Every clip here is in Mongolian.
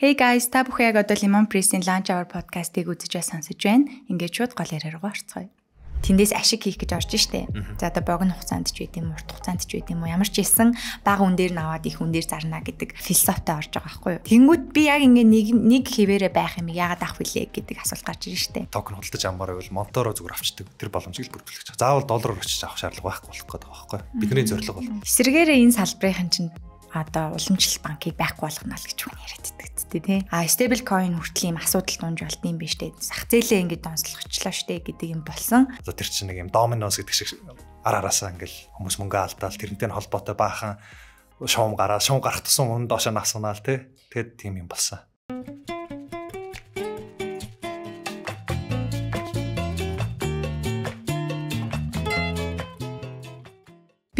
Hey guys, та бүхэн яг одоо Lemon Press-ийн Lunch Hour podcast-ыг үзэж ба сонсож байна. Ингээд шууд гол яриа руу орцгоё. Тэндээс ашиг хийх гэж орж штэ. За одоо богино хугацаанд ч үгүй юм урт хугацаанд ч үгүй юм ямар ч хэлсэн бага үн дээр наваад их үн дээр зарна гэдэг философитой орж байгаа байхгүй юу. Тэнгүүд би яг ингээ нэг нэг хിവэрэ байх юм яагаад авах вүлээ гэдэг асуулт гарч ирж штэ. Токен худалдаж амбаар байвал монтороо зүгээр авчдаг тэр боломжийг л бүрдүүлчих. Заавал доллараар очиж авах шаардлага байхгүй болох гэдэг байгаа байхгүй юу. Бидний зорилго бол эсрэгээрээ энэ салбарын чинь одоо уламжлалт банкыг байхгүй болгоно л гэж хүн яриад байдаг ч тийм. А stable coin хүртэл ийм асуудал дунж болт юм биш үү? Зах зээлээ ингэж донслогчлаа штэ гэдэг юм болсон. За тэр чинь нэг юм доминоос гэдэг шиг ар араасаа ингээл хүмүүс мөнгө алдаал тэрнтэй нь холбоотой баахан шуум гараа шуум гарах тусам өмнө доошоо насгнаал тий. Тэгэд тийм юм болсон.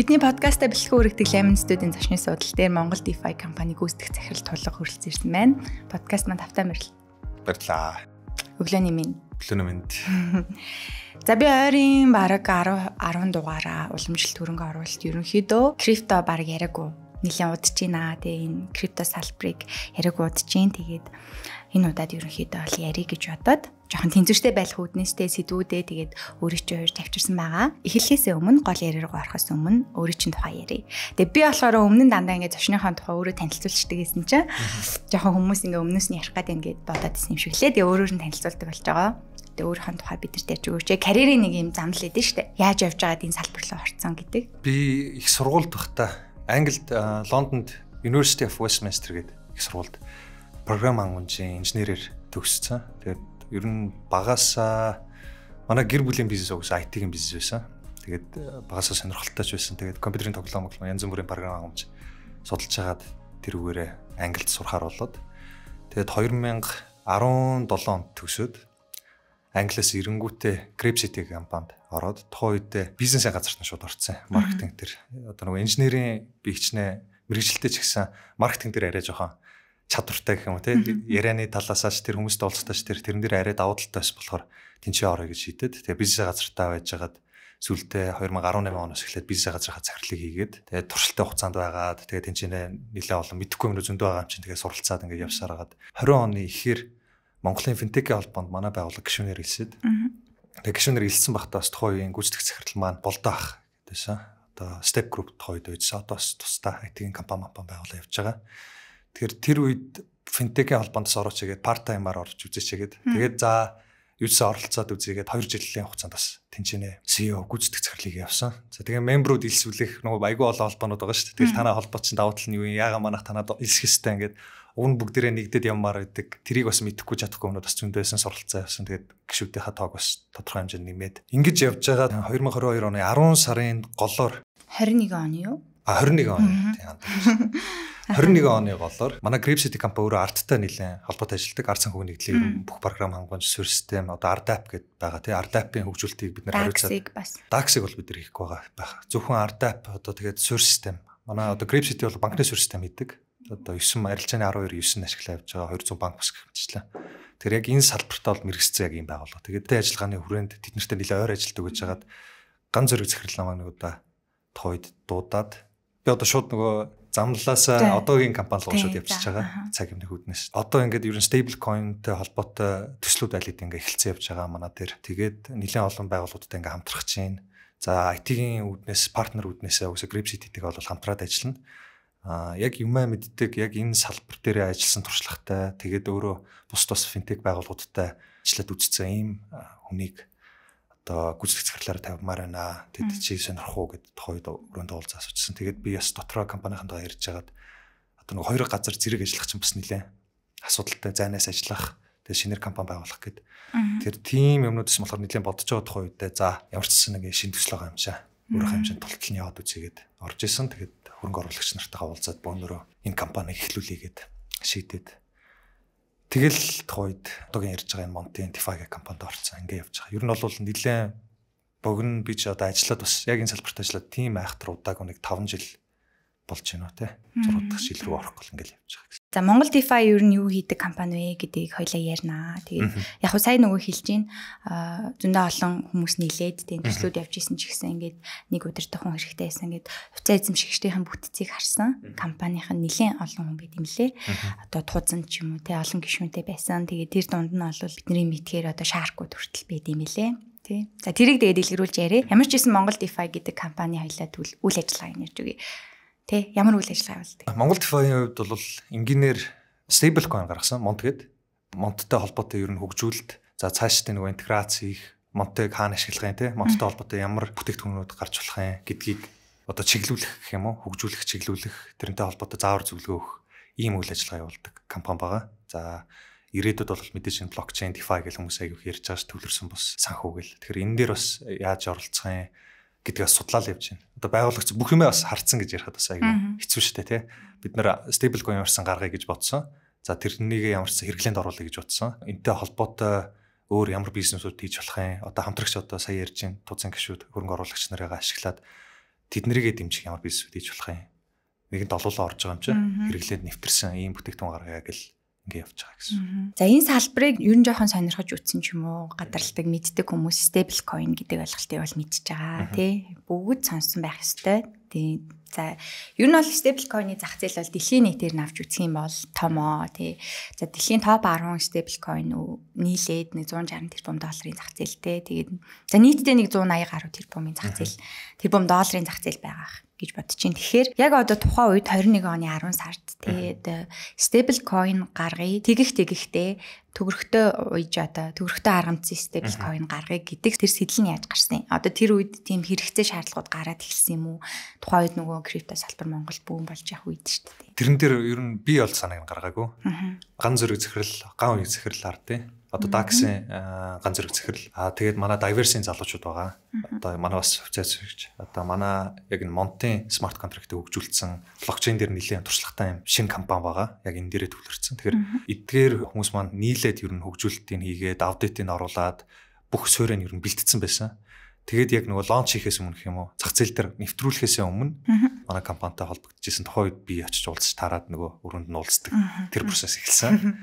Бидний подкаста бэлтгэн үргэлжлэх Lemon Studio-ийн зочны судал дээр Монгол DeFi компаниг үүсгэх захирал тулга хүрэлцэн ирсэн байна. Подкаст маань тавтай мэрл. Баярлаа. Өглөөний минь. Өглөөний минь. За би ойрын бараг 10 10 дугаараа уламжлалт хөрөнгө оруулалт ерөнхийдөө крипто баг яриаггүй нэлээд удаж байна. Тэгээ энэ крипто салбарыг яриаг удаж байна. Тэгээд энэ удаад ерөнхийдөө бол ярий гэж бодоод жоохон тэнцвэртэй байх үднэстэй сэдвүүдээ тэгээд өөрийнхөө хоёр тавьчихсан байгаа. Эхлэхээс өмнө гол яриаг орохоос өмнө өөрийн тухай ярий. Тэгээд би болохоор өмнө нь дандаа ингээд зочныхон тухай өөрөө танилцуулчихдаг гэсэн чинь жоохон хүмүүс ингээд өмнөөс нь ярих гэдэг ингээд бодоод исэн юм шиг лээ. Тэгээд өөрөөр нь танилцуулдаг болж байгаа. Тэгээд өөрийнхөө тухай бидэрт ярьж өгөөч. Карьерийн нэг юм замнал эдэн штэ. Яаж явж байгаад энэ салбар руу орцсон гэдэг. Би их сургуульд байхдаа Англид Лондонд University of Westminster гэдэг их сургуульд програм ангунжийн инженерээр төгссөн. Тэгээд ер нь багасаа манай гэр бүлийн бизнес уус IT-ийн бизнес байсан. Тэгээд багасаа сонирхолтойч байсан. Тэгээд компьютерийн тоглоом мөглөм янз бүрийн програм ангамж судалж хагаад тэрүүгээрээ англид сурахаар болоод тэгээд 2017 онд төгсөөд Англиас эренгүүтээ Grab City компанид ороод тухайн үедээ бизнесийн газарт нь шууд орсон. Маркетинг төр э, одоо нөгөө инженерийн бигчнээ мэрэгчлэлтэй ч гэсэн маркетинг төр арай жоохон чадвартай гэх юм уу тийм ярианы талаасаач тэр хүмүүст олцтойч тэр тэрэн дээр арай давуу талтайс болохоор тэнцээ орё гэж шийдэд. Тэгээ бизнес газартаа байжгаад сүлдтэй 2018 оноос эхлээд бизнес газрынхаа захирлыг хийгээд тэгээ туршилтын хугацаанд байгаад тэгээ тэнцээ нэлээ олон мэдхгүй юмнууд зөндөө байгаа юм чинь тэгээ суралцаад ингээд явсараад 20 оны эхээр Монголын финтекийн холбоонд манай байгууллага гишүүнээр хэлсэд. Тэгээ гишүүнээр хэлсэн багтаа бас тухайн үеийн гүйцэтгэх захирал маань болдоо ах гэдээсэн. Одоо Step Group тухайд үйдсэн. Одоо бас тусдаа IT-ийн компани компани байгуулалт явьж байгаа. Тэгэхээр тэр үед финтекийн холбоонд орооч игээд part time-аар орж үзээч игээд тэгээд за юусе оролцоод үзээгээд 2 жилийн хугацаанд бас тэнцэнэ. CEO гүйцэтгэх захирлыг явсан. За тэгээ мембрууд илсвүүлэх нөгөө айгүй олон холбоонууд байгаа шүү дээ. Тэгэл танаа холбоо чинь давуу тал нь юу юм? Яага манах танаа илсэх хэвээр ингээд уг нь бүгдээрээ нэгдэд явмаар байдаг. Тэрийг бас мэдэхгүй чадахгүй хүмүүс бас зөнд байсан суралцаа явсан. Тэгээд гişүүдийнхаа тоог бас тодорхой хэмжээнд нэмээд ингэж явж байгаа 2022 оны 10 сарын голоор 21 оны юу? А 21 оны тий хандаг. 21 оны голоор манай Grip City компани өөрөө арттай нэлээд холбоотой ажилладаг. Ард санхүүгийн нэгдлийг бүх програм хангамж систем одоо Ardap гэдэг байгаа тий Ardap-ийн хөгжүүлтийг бид нэр хариуцаад DAX-ыг бол бид нэр хийх байгаа байх. Зөвхөн Ardap одоо тэгээд суурь систем. Манай одоо Grip City бол банкны суурь систем хийдэг. Одоо 9 арилжааны 12 9 ашиглаж явж байгаа 200 банк бас хэмжлээ. Тэр яг энэ сальбартаа бол мэрэгцсэн яг юм байгууллага. Тэгээд тэ ажиллагааны хүрээнд тэд нарт нэлээд ойр ажилт өгөөж хагаад ган зэрэг захирал намаа нэг удаа тухайд дуудаад би одоо шууд нөгөө замлалаасаа одоогийн компани руу шууд явчихж байгаа цаг юмны хүүднээс. Одоо ингээд ер нь stable coin-тэй холбоотой төслүүд аль хэдийн ингээд эхэлсэн явж байгаа манай дээр. Тэгээд нэлээд олон байгууллагуудтай ингээд хамтрах чинь. За IT-гийн үүднээс партнер үүднээсээ үсэ Grip City-тэй бол хамтраад ажиллана. Аа яг юмаа мэддэг яг энэ салбар дээр ажилласан туршлагатай тэгээд өөрөө бус тус финтех байгууллагуудтай ажиллаад үзсэн ийм хүнийг одоо гүйцэтгэх захирлаар тавьмаар байна. Тэд чи сонирх уу гэд тохойд өрөөндөө уулзаа асуужсэн. Тэгээд би бас дотроо компанийнхантайгаа ярьж хагаад одоо нэг хоёр газар зэрэг ажиллах чинь бас нилээ асуудалтай зайнаас ажиллах тэгээд шинээр компани байгуулах гэд. Тэр тийм юмнуудс болохоор нилээ бодож байгаа тохойд за ямар ч зүйл нэг шин төсөл байгаа юм шаа. Өөрөө хэмжээнд тултал нь яваад үзье гэд орж исэн. Тэгээд хөрөнгө оруулагч нартайгаа уулзаад бонороо энэ компаниг эхлүүлье гэд шийдээд Тэгэл тухайд одоогийн ярьж байгаа энэ Montin DeFi гэх компанид орсон. Ингээ явж байгаа. Ер нь бол нэлээд богино би ч одоо ажиллаад бас яг энэ салбарт ажиллаад тийм айхтар удаагүй нэг 5 жил болж байна те 6 дахь жил рүү орох гол ингээл явж байгаа гэсэн. За Монгол DeFi ер нь юу хийдэг компани вэ гэдгийг хоёлаа ярина. Тэгээд яг хөө сайн нөгөө хэлж гин зөндөө олон хүмүүс нийлээд тийм төслүүд явж исэн ч гэсэн ингээд нэг өдөртөө хүн хэрэгтэй байсан ингээд хувьцаа эзэмшигчдийн бүтцийг харсан компанийн нэлийн олон хүн байт юм лээ. Одоо тузан ч юм уу те олон гишүүнтэй байсан. Тэгээд тэр дунд нь бол бидний мэдхээр одоо шаркууд хүртэл байд юм лээ тий. За тэрийг тэгээд дэлгэрүүлж яриа. Ямар ч гэсэн Монгол DeFi гэдэг компани хоёлаа үйл ажиллагаа нэрж өгье. Тэ ямар үйл ажиллагаа явуулдаг? Монгол DeFi-ийн хувьд бол инженеэр stablecoin гаргасан Mont гэдэг. Montтэй холбоотой ер нь хөгжүүлэлт за цаашдын нөгөө интеграц хийх Монтыг хаана ашиглах юм те Монттой холбоотой ямар бүтээгдэхүүнүүд гарч болох юм гэдгийг одоо чиглүүлэх гэх юм уу хөгжүүлэх чиглүүлэх тэрнтэй холбоотой заавар зөвлөгөө өгөх ийм үйл ажиллагаа явуулдаг компани байгаа. За ирээдүйд бол мэдээж энэ блокчейн DeFi гэх хүмүүс аяг их ярьж байгаа ш төлөрсөн бас санхүүгэл. Тэгэхээр энэ дээр бас яаж оролцох юм гэдгээс судлал явж байна. Одоо байгуулагч бүх юмээ бас харцсан гэж ярихад бас аюу хэцүү шүү дээ тий. Бид нэр stable coin ямарсан гаргая гэж бодсон. За тэрнийг ямарсан хэрэглээнд оруулъя гэж бодсон. Энтэй холбоотой өөр ямар бизнесүүд хийж болох юм. Одоо хамтрагч одоо сая ярьж байна. Тузан гişүүд хөрөнгө оруулагч нарыг ашиглаад тэднэрийгэ дэмжих ямар бизнесүүд хийж болох юм. Нэгэнт олоолаа орж байгаа юм чи хэрэглээд нэвтэрсэн ийм бүтээгдэхүүн гаргая гэл ингээ явж байгаа гэсэн. За энэ салбарыг ер нь жоохон сонирхож үтсэн ч юм уу гадарлалтыг мэддэг хүмүүс stable coin гэдэг ойлголтыг бол мэдчихэж байгаа тий. Бүгд сонсон байх ёстой. Тий. За ер нь бол stable coin-ы зах зээл бол дэлхийн нийтээр навж үтсэх юм бол томоо тий. За дэлхийн топ 10 stable coin нийлээд 160 тэрбум долларын зах зээлтэй. Тэгээд за нийтдээ нэг 180 гаруй тэрбумын зах зээл тэрбум долларын зах зээл байгаа гэж бодож байна. Тэгэхээр яг одоо тухайн үед 21 оны 10 сард тэгээд stable coin гаргая. Тэгэх тэгэхтэй төгөрхтөө ууж одоо төгөрхтөө аргамцсан stable coin гаргая гэдэг тэр сэтэл нь яаж гарсан юм. Одоо тэр үед тийм хэрэгцээ шаардлагууд гараад эхэлсэн юм уу? Тухайн үед нөгөө крипто салбар Монгол бүүн болж явах үед шүү дээ. Тэрэн дээр ер нь би ол санааг гаргаагүй. Ган зэрэг зэхрэл, ган үе зэхрэл ар тий. Одоо DAX-ийн ганц зэрэг захирал. Аа тэгээд манай Diverse-ийн залуучууд байгаа. Одоо манай бас хувьцаасч одоо манай яг энэ Monty smart contract-ийг хөгжүүлсэн блокчейн дээр нэлээд туршлагатай юм шинэ компани байгаа. Яг энэ дээрээ төвлөрсөн. Тэгэхээр эдгээр хүмүүс маань нийлээд ер нь хөгжүүлэлтийг хийгээд аудитыг оруулад бүх суурийг ер нь бэлтгэсэн байсан. Тэгээд яг нөгөө лонч хийхээс өмнөх юм уу? Зах зээл дээр нэвтрүүлэхээс өмнө манай компанитай холбогдчихсэн тухайн үед би очиж уулзч таарад нөгөө өрөнд нь уулздаг. Тэр процесс эхэлсэн.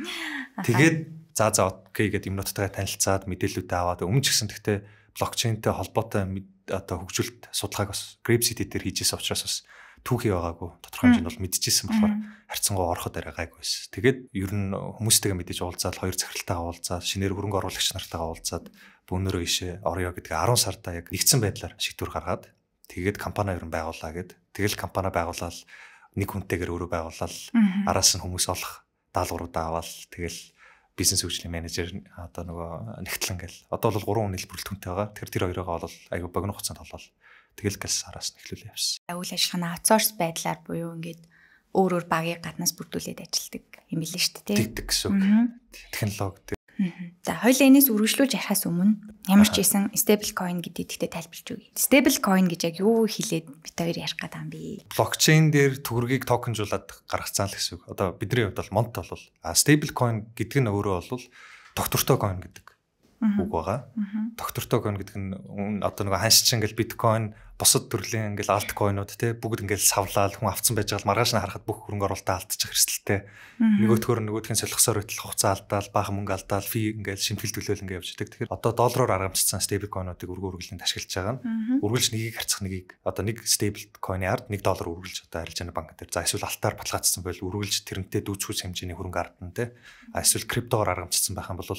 Тэгээд за за окей гэдэг юмнуудтайгаа танилцаад мэдээллүүдээ аваад өмнө ч гэсэн тэгтээ блокчейнтэй холбоотой одоо хөгжүүлэлт судалгааг бас Grape City дээр хийжсэн учраас бас түүхий байгаагүй тодорхой хэмжээнд бол мэдчихсэн болохоор харьцангуй ороход арай гайгүй байсан. Тэгээд ер нь хүмүүстэйгээ мэдээж уулзаад хоёр захиралтайгаа уулзаад шинээр хөрөнгө оруулагч нартайгаа уулзаад бүүнөрөө ишээ орё гэдэг 10 сартаа яг нэгдсэн байдлаар шийдвэр гаргаад тэгээд компани ер нь байгууллаа гэд. Тэгэл компани байгуулаад нэг хүнтэйгээр өөрөө байгуулаад араас нь хүмүүс олох даалгавруудаа аваад тэгэл бизнес хөгжлийн менежер одоо нөгөө нэгтлэн гэл одоо бол гурван хүний л бүрэлдэхүүнтэй байгаа. Тэгэхээр тэр хоёроо бол аюу богино хугацаанд болол тэгэл галс араас нэхлүүлээ явсан. Аюул ажиллагаа аутсорс байдлаар буюу ингээд өөр өөр багийг гаднаас бүрдүүлээд ажилладаг юм билээ шүү дээ. Тэгдэг гэсэн үг. Технологи За хоёлаа энэс үргэлжлүүлж ярихаас өмнө ямар ч исэн stablecoin гэдэгтээ тайлбарч өгье. Stablecoin гэж яг юу хэлээд бит хоёр ярих гэдэг юм бэ? Блокчейн дээр төгрөгийг токенжуулаад гаргацсан л гэсэн үг. Одоо бидний хувьд бол монт бол а stablecoin гэдэг нь өөрөө бол доктортой coin гэдэг үг байгаа. Доктор токен гэдэг нь одоо нөгөө ханшиж ингээл биткойн бусад төрлийн ингээл альткойнууд те бүгд ингээл савлаад хүн авцсан байж байгаа маргааш нь харахад бүх хөрөнгө оруулалтаа алдчих эрсдэлтэй. Нөгөөдхөр нөгөөдхийн солихсоор хөтлөх хуцаа алдаал, баахан мөнгө алдаал, фи ингээл шимтгэл төлөөл ингээл явж идэг. Тэгэхээр одоо доллараар аргамцсан стейбл койнуудыг өргө өргөлөнд ашиглаж байгаа нь. Үргэлж нэгийг харьцах нэгийг одоо нэг стейбл койны ард 1 доллар үргэлж одоо арилж байгаа банк дээр. За эсвэл алтаар баталгаажсан байл үргэлж тэрнтэй дүүцхүүс хэмжээний хөрөнгө ард нь те. А эсвэл криптоор аргамцсан байх юм бол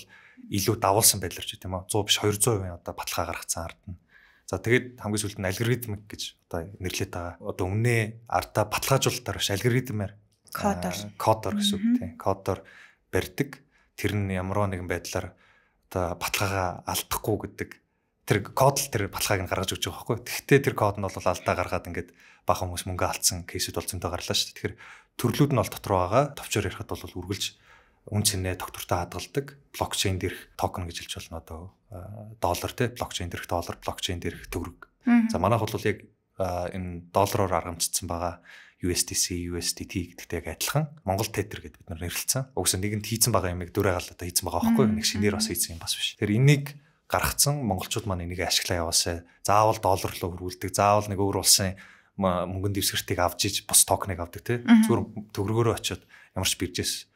илүү давуулсан байдлаар ч тийм үү 100 биш 200% одоо баталгаа гаргацсан ард нь. За тэгээд хамгийн сүүлд нь алгоритмик гэж одоо нэрлээд байгаа. Одоо үнэ ардаа баталгаажуулалтаар биш алгоритмээр кодор кодор гэсэн үг тийм кодор барьдаг. Тэр нь ямар нэгэн байдлаар одоо баталгаагаа алдахгүй гэдэг тэр код л тэр баталгааг нь гаргаж өгч байгаа байхгүй. Тэгэхдээ тэр код нь бол алдаа гаргаад ингээд бага хүмүүс мөнгө алдсан кейсүүд бол зөнтэй гарлаа шүү дээ. Тэгэхээр төрлүүд нь бол дотор байгаа. Товчор ярихад бол үргэлж үн цэнэ доктортой хадгалдаг блокчейн дээрх токен гэж хэлж болно одоо э, доллар те блокчейн дээрх доллар блокчейн дээрх төгрөг. За манайх бол яг э, энэ доллараар аргамцсан байгаа USDC, USDT гэдэгтэй яг адилхан Монгол тетер гэдэг бид нар нэрлэлсэн. Угсаа нэгэнд хийцэн байгаа юмыг дүрэгаал одоо хийцэн байгаа байхгүй нэг шинээр бас хийцэн юм бас биш. Тэр энийг гаргацсан монголчууд маань энийг ашиглаа яваасаа заавал доллар руу хөрвүүлдэг, заавал нэг өөр улсын мөнгөнд дэвсгэртийг авч иж бус токеныг авдаг тий. Зүгээр төгрөгөөрөө очиод ямарч биржээс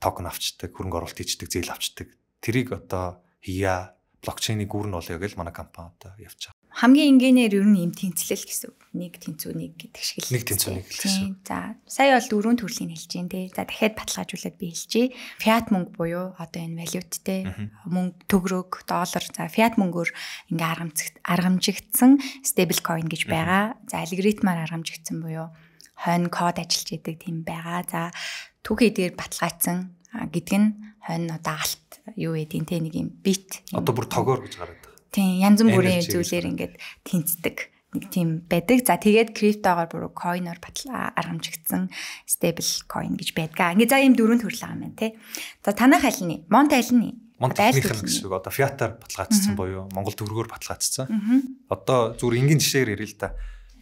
токен авчдаг, хөрөнгө оруулалт хийдэг, зээл авчдаг. Тэрийг одоо хийя. Блокчейний гүр нь болё гэж манай компани одоо явж байгаа. Хамгийн энгийнээр ер нь юм тэнцлэл гэсэн. Нэг тэнцүү нэг гэдэг шиг л. Нэг тэнцүү нэг гэсэн. За, сая бол дөрвөн төрлийн хэлж дээ тий. За, дахиад баталгаажуулаад би хэлчихье. Fiat мөнгө буюу одоо энэ валюттэй мөнгө төгрөг, доллар, за fiat мөнгөөр ингээ аргамцагт аргамжигдсан stablecoin гэж байгаа. За, алгоритмаар аргамжигдсан буюу хойно код ажиллаж идэг тийм байгаа. За түүхий дээр баталгаажсан гэдэг нь хойно одоо алт юу вэ тийм те нэг юм бит. Одоо бүр тогоор гэж гараад байгаа. Тийм янз бүрийн зүйлээр ингээд тэнцдэг нэг тийм байдаг. За тэгээд криптогоор бүр койноор батлаа аргамжигдсан stable coin гэж байдгаа. Ингээ за ийм дөрөнд хөрлөө юм байна те. За танах аль нь? Монт аль нь? Монт техникл гэсэн үг. Одоо фиатаар баталгаажсан буюу Монгол төгрөгөөр баталгаажсан. Одоо зүгээр энгийн жишээр ярил л та.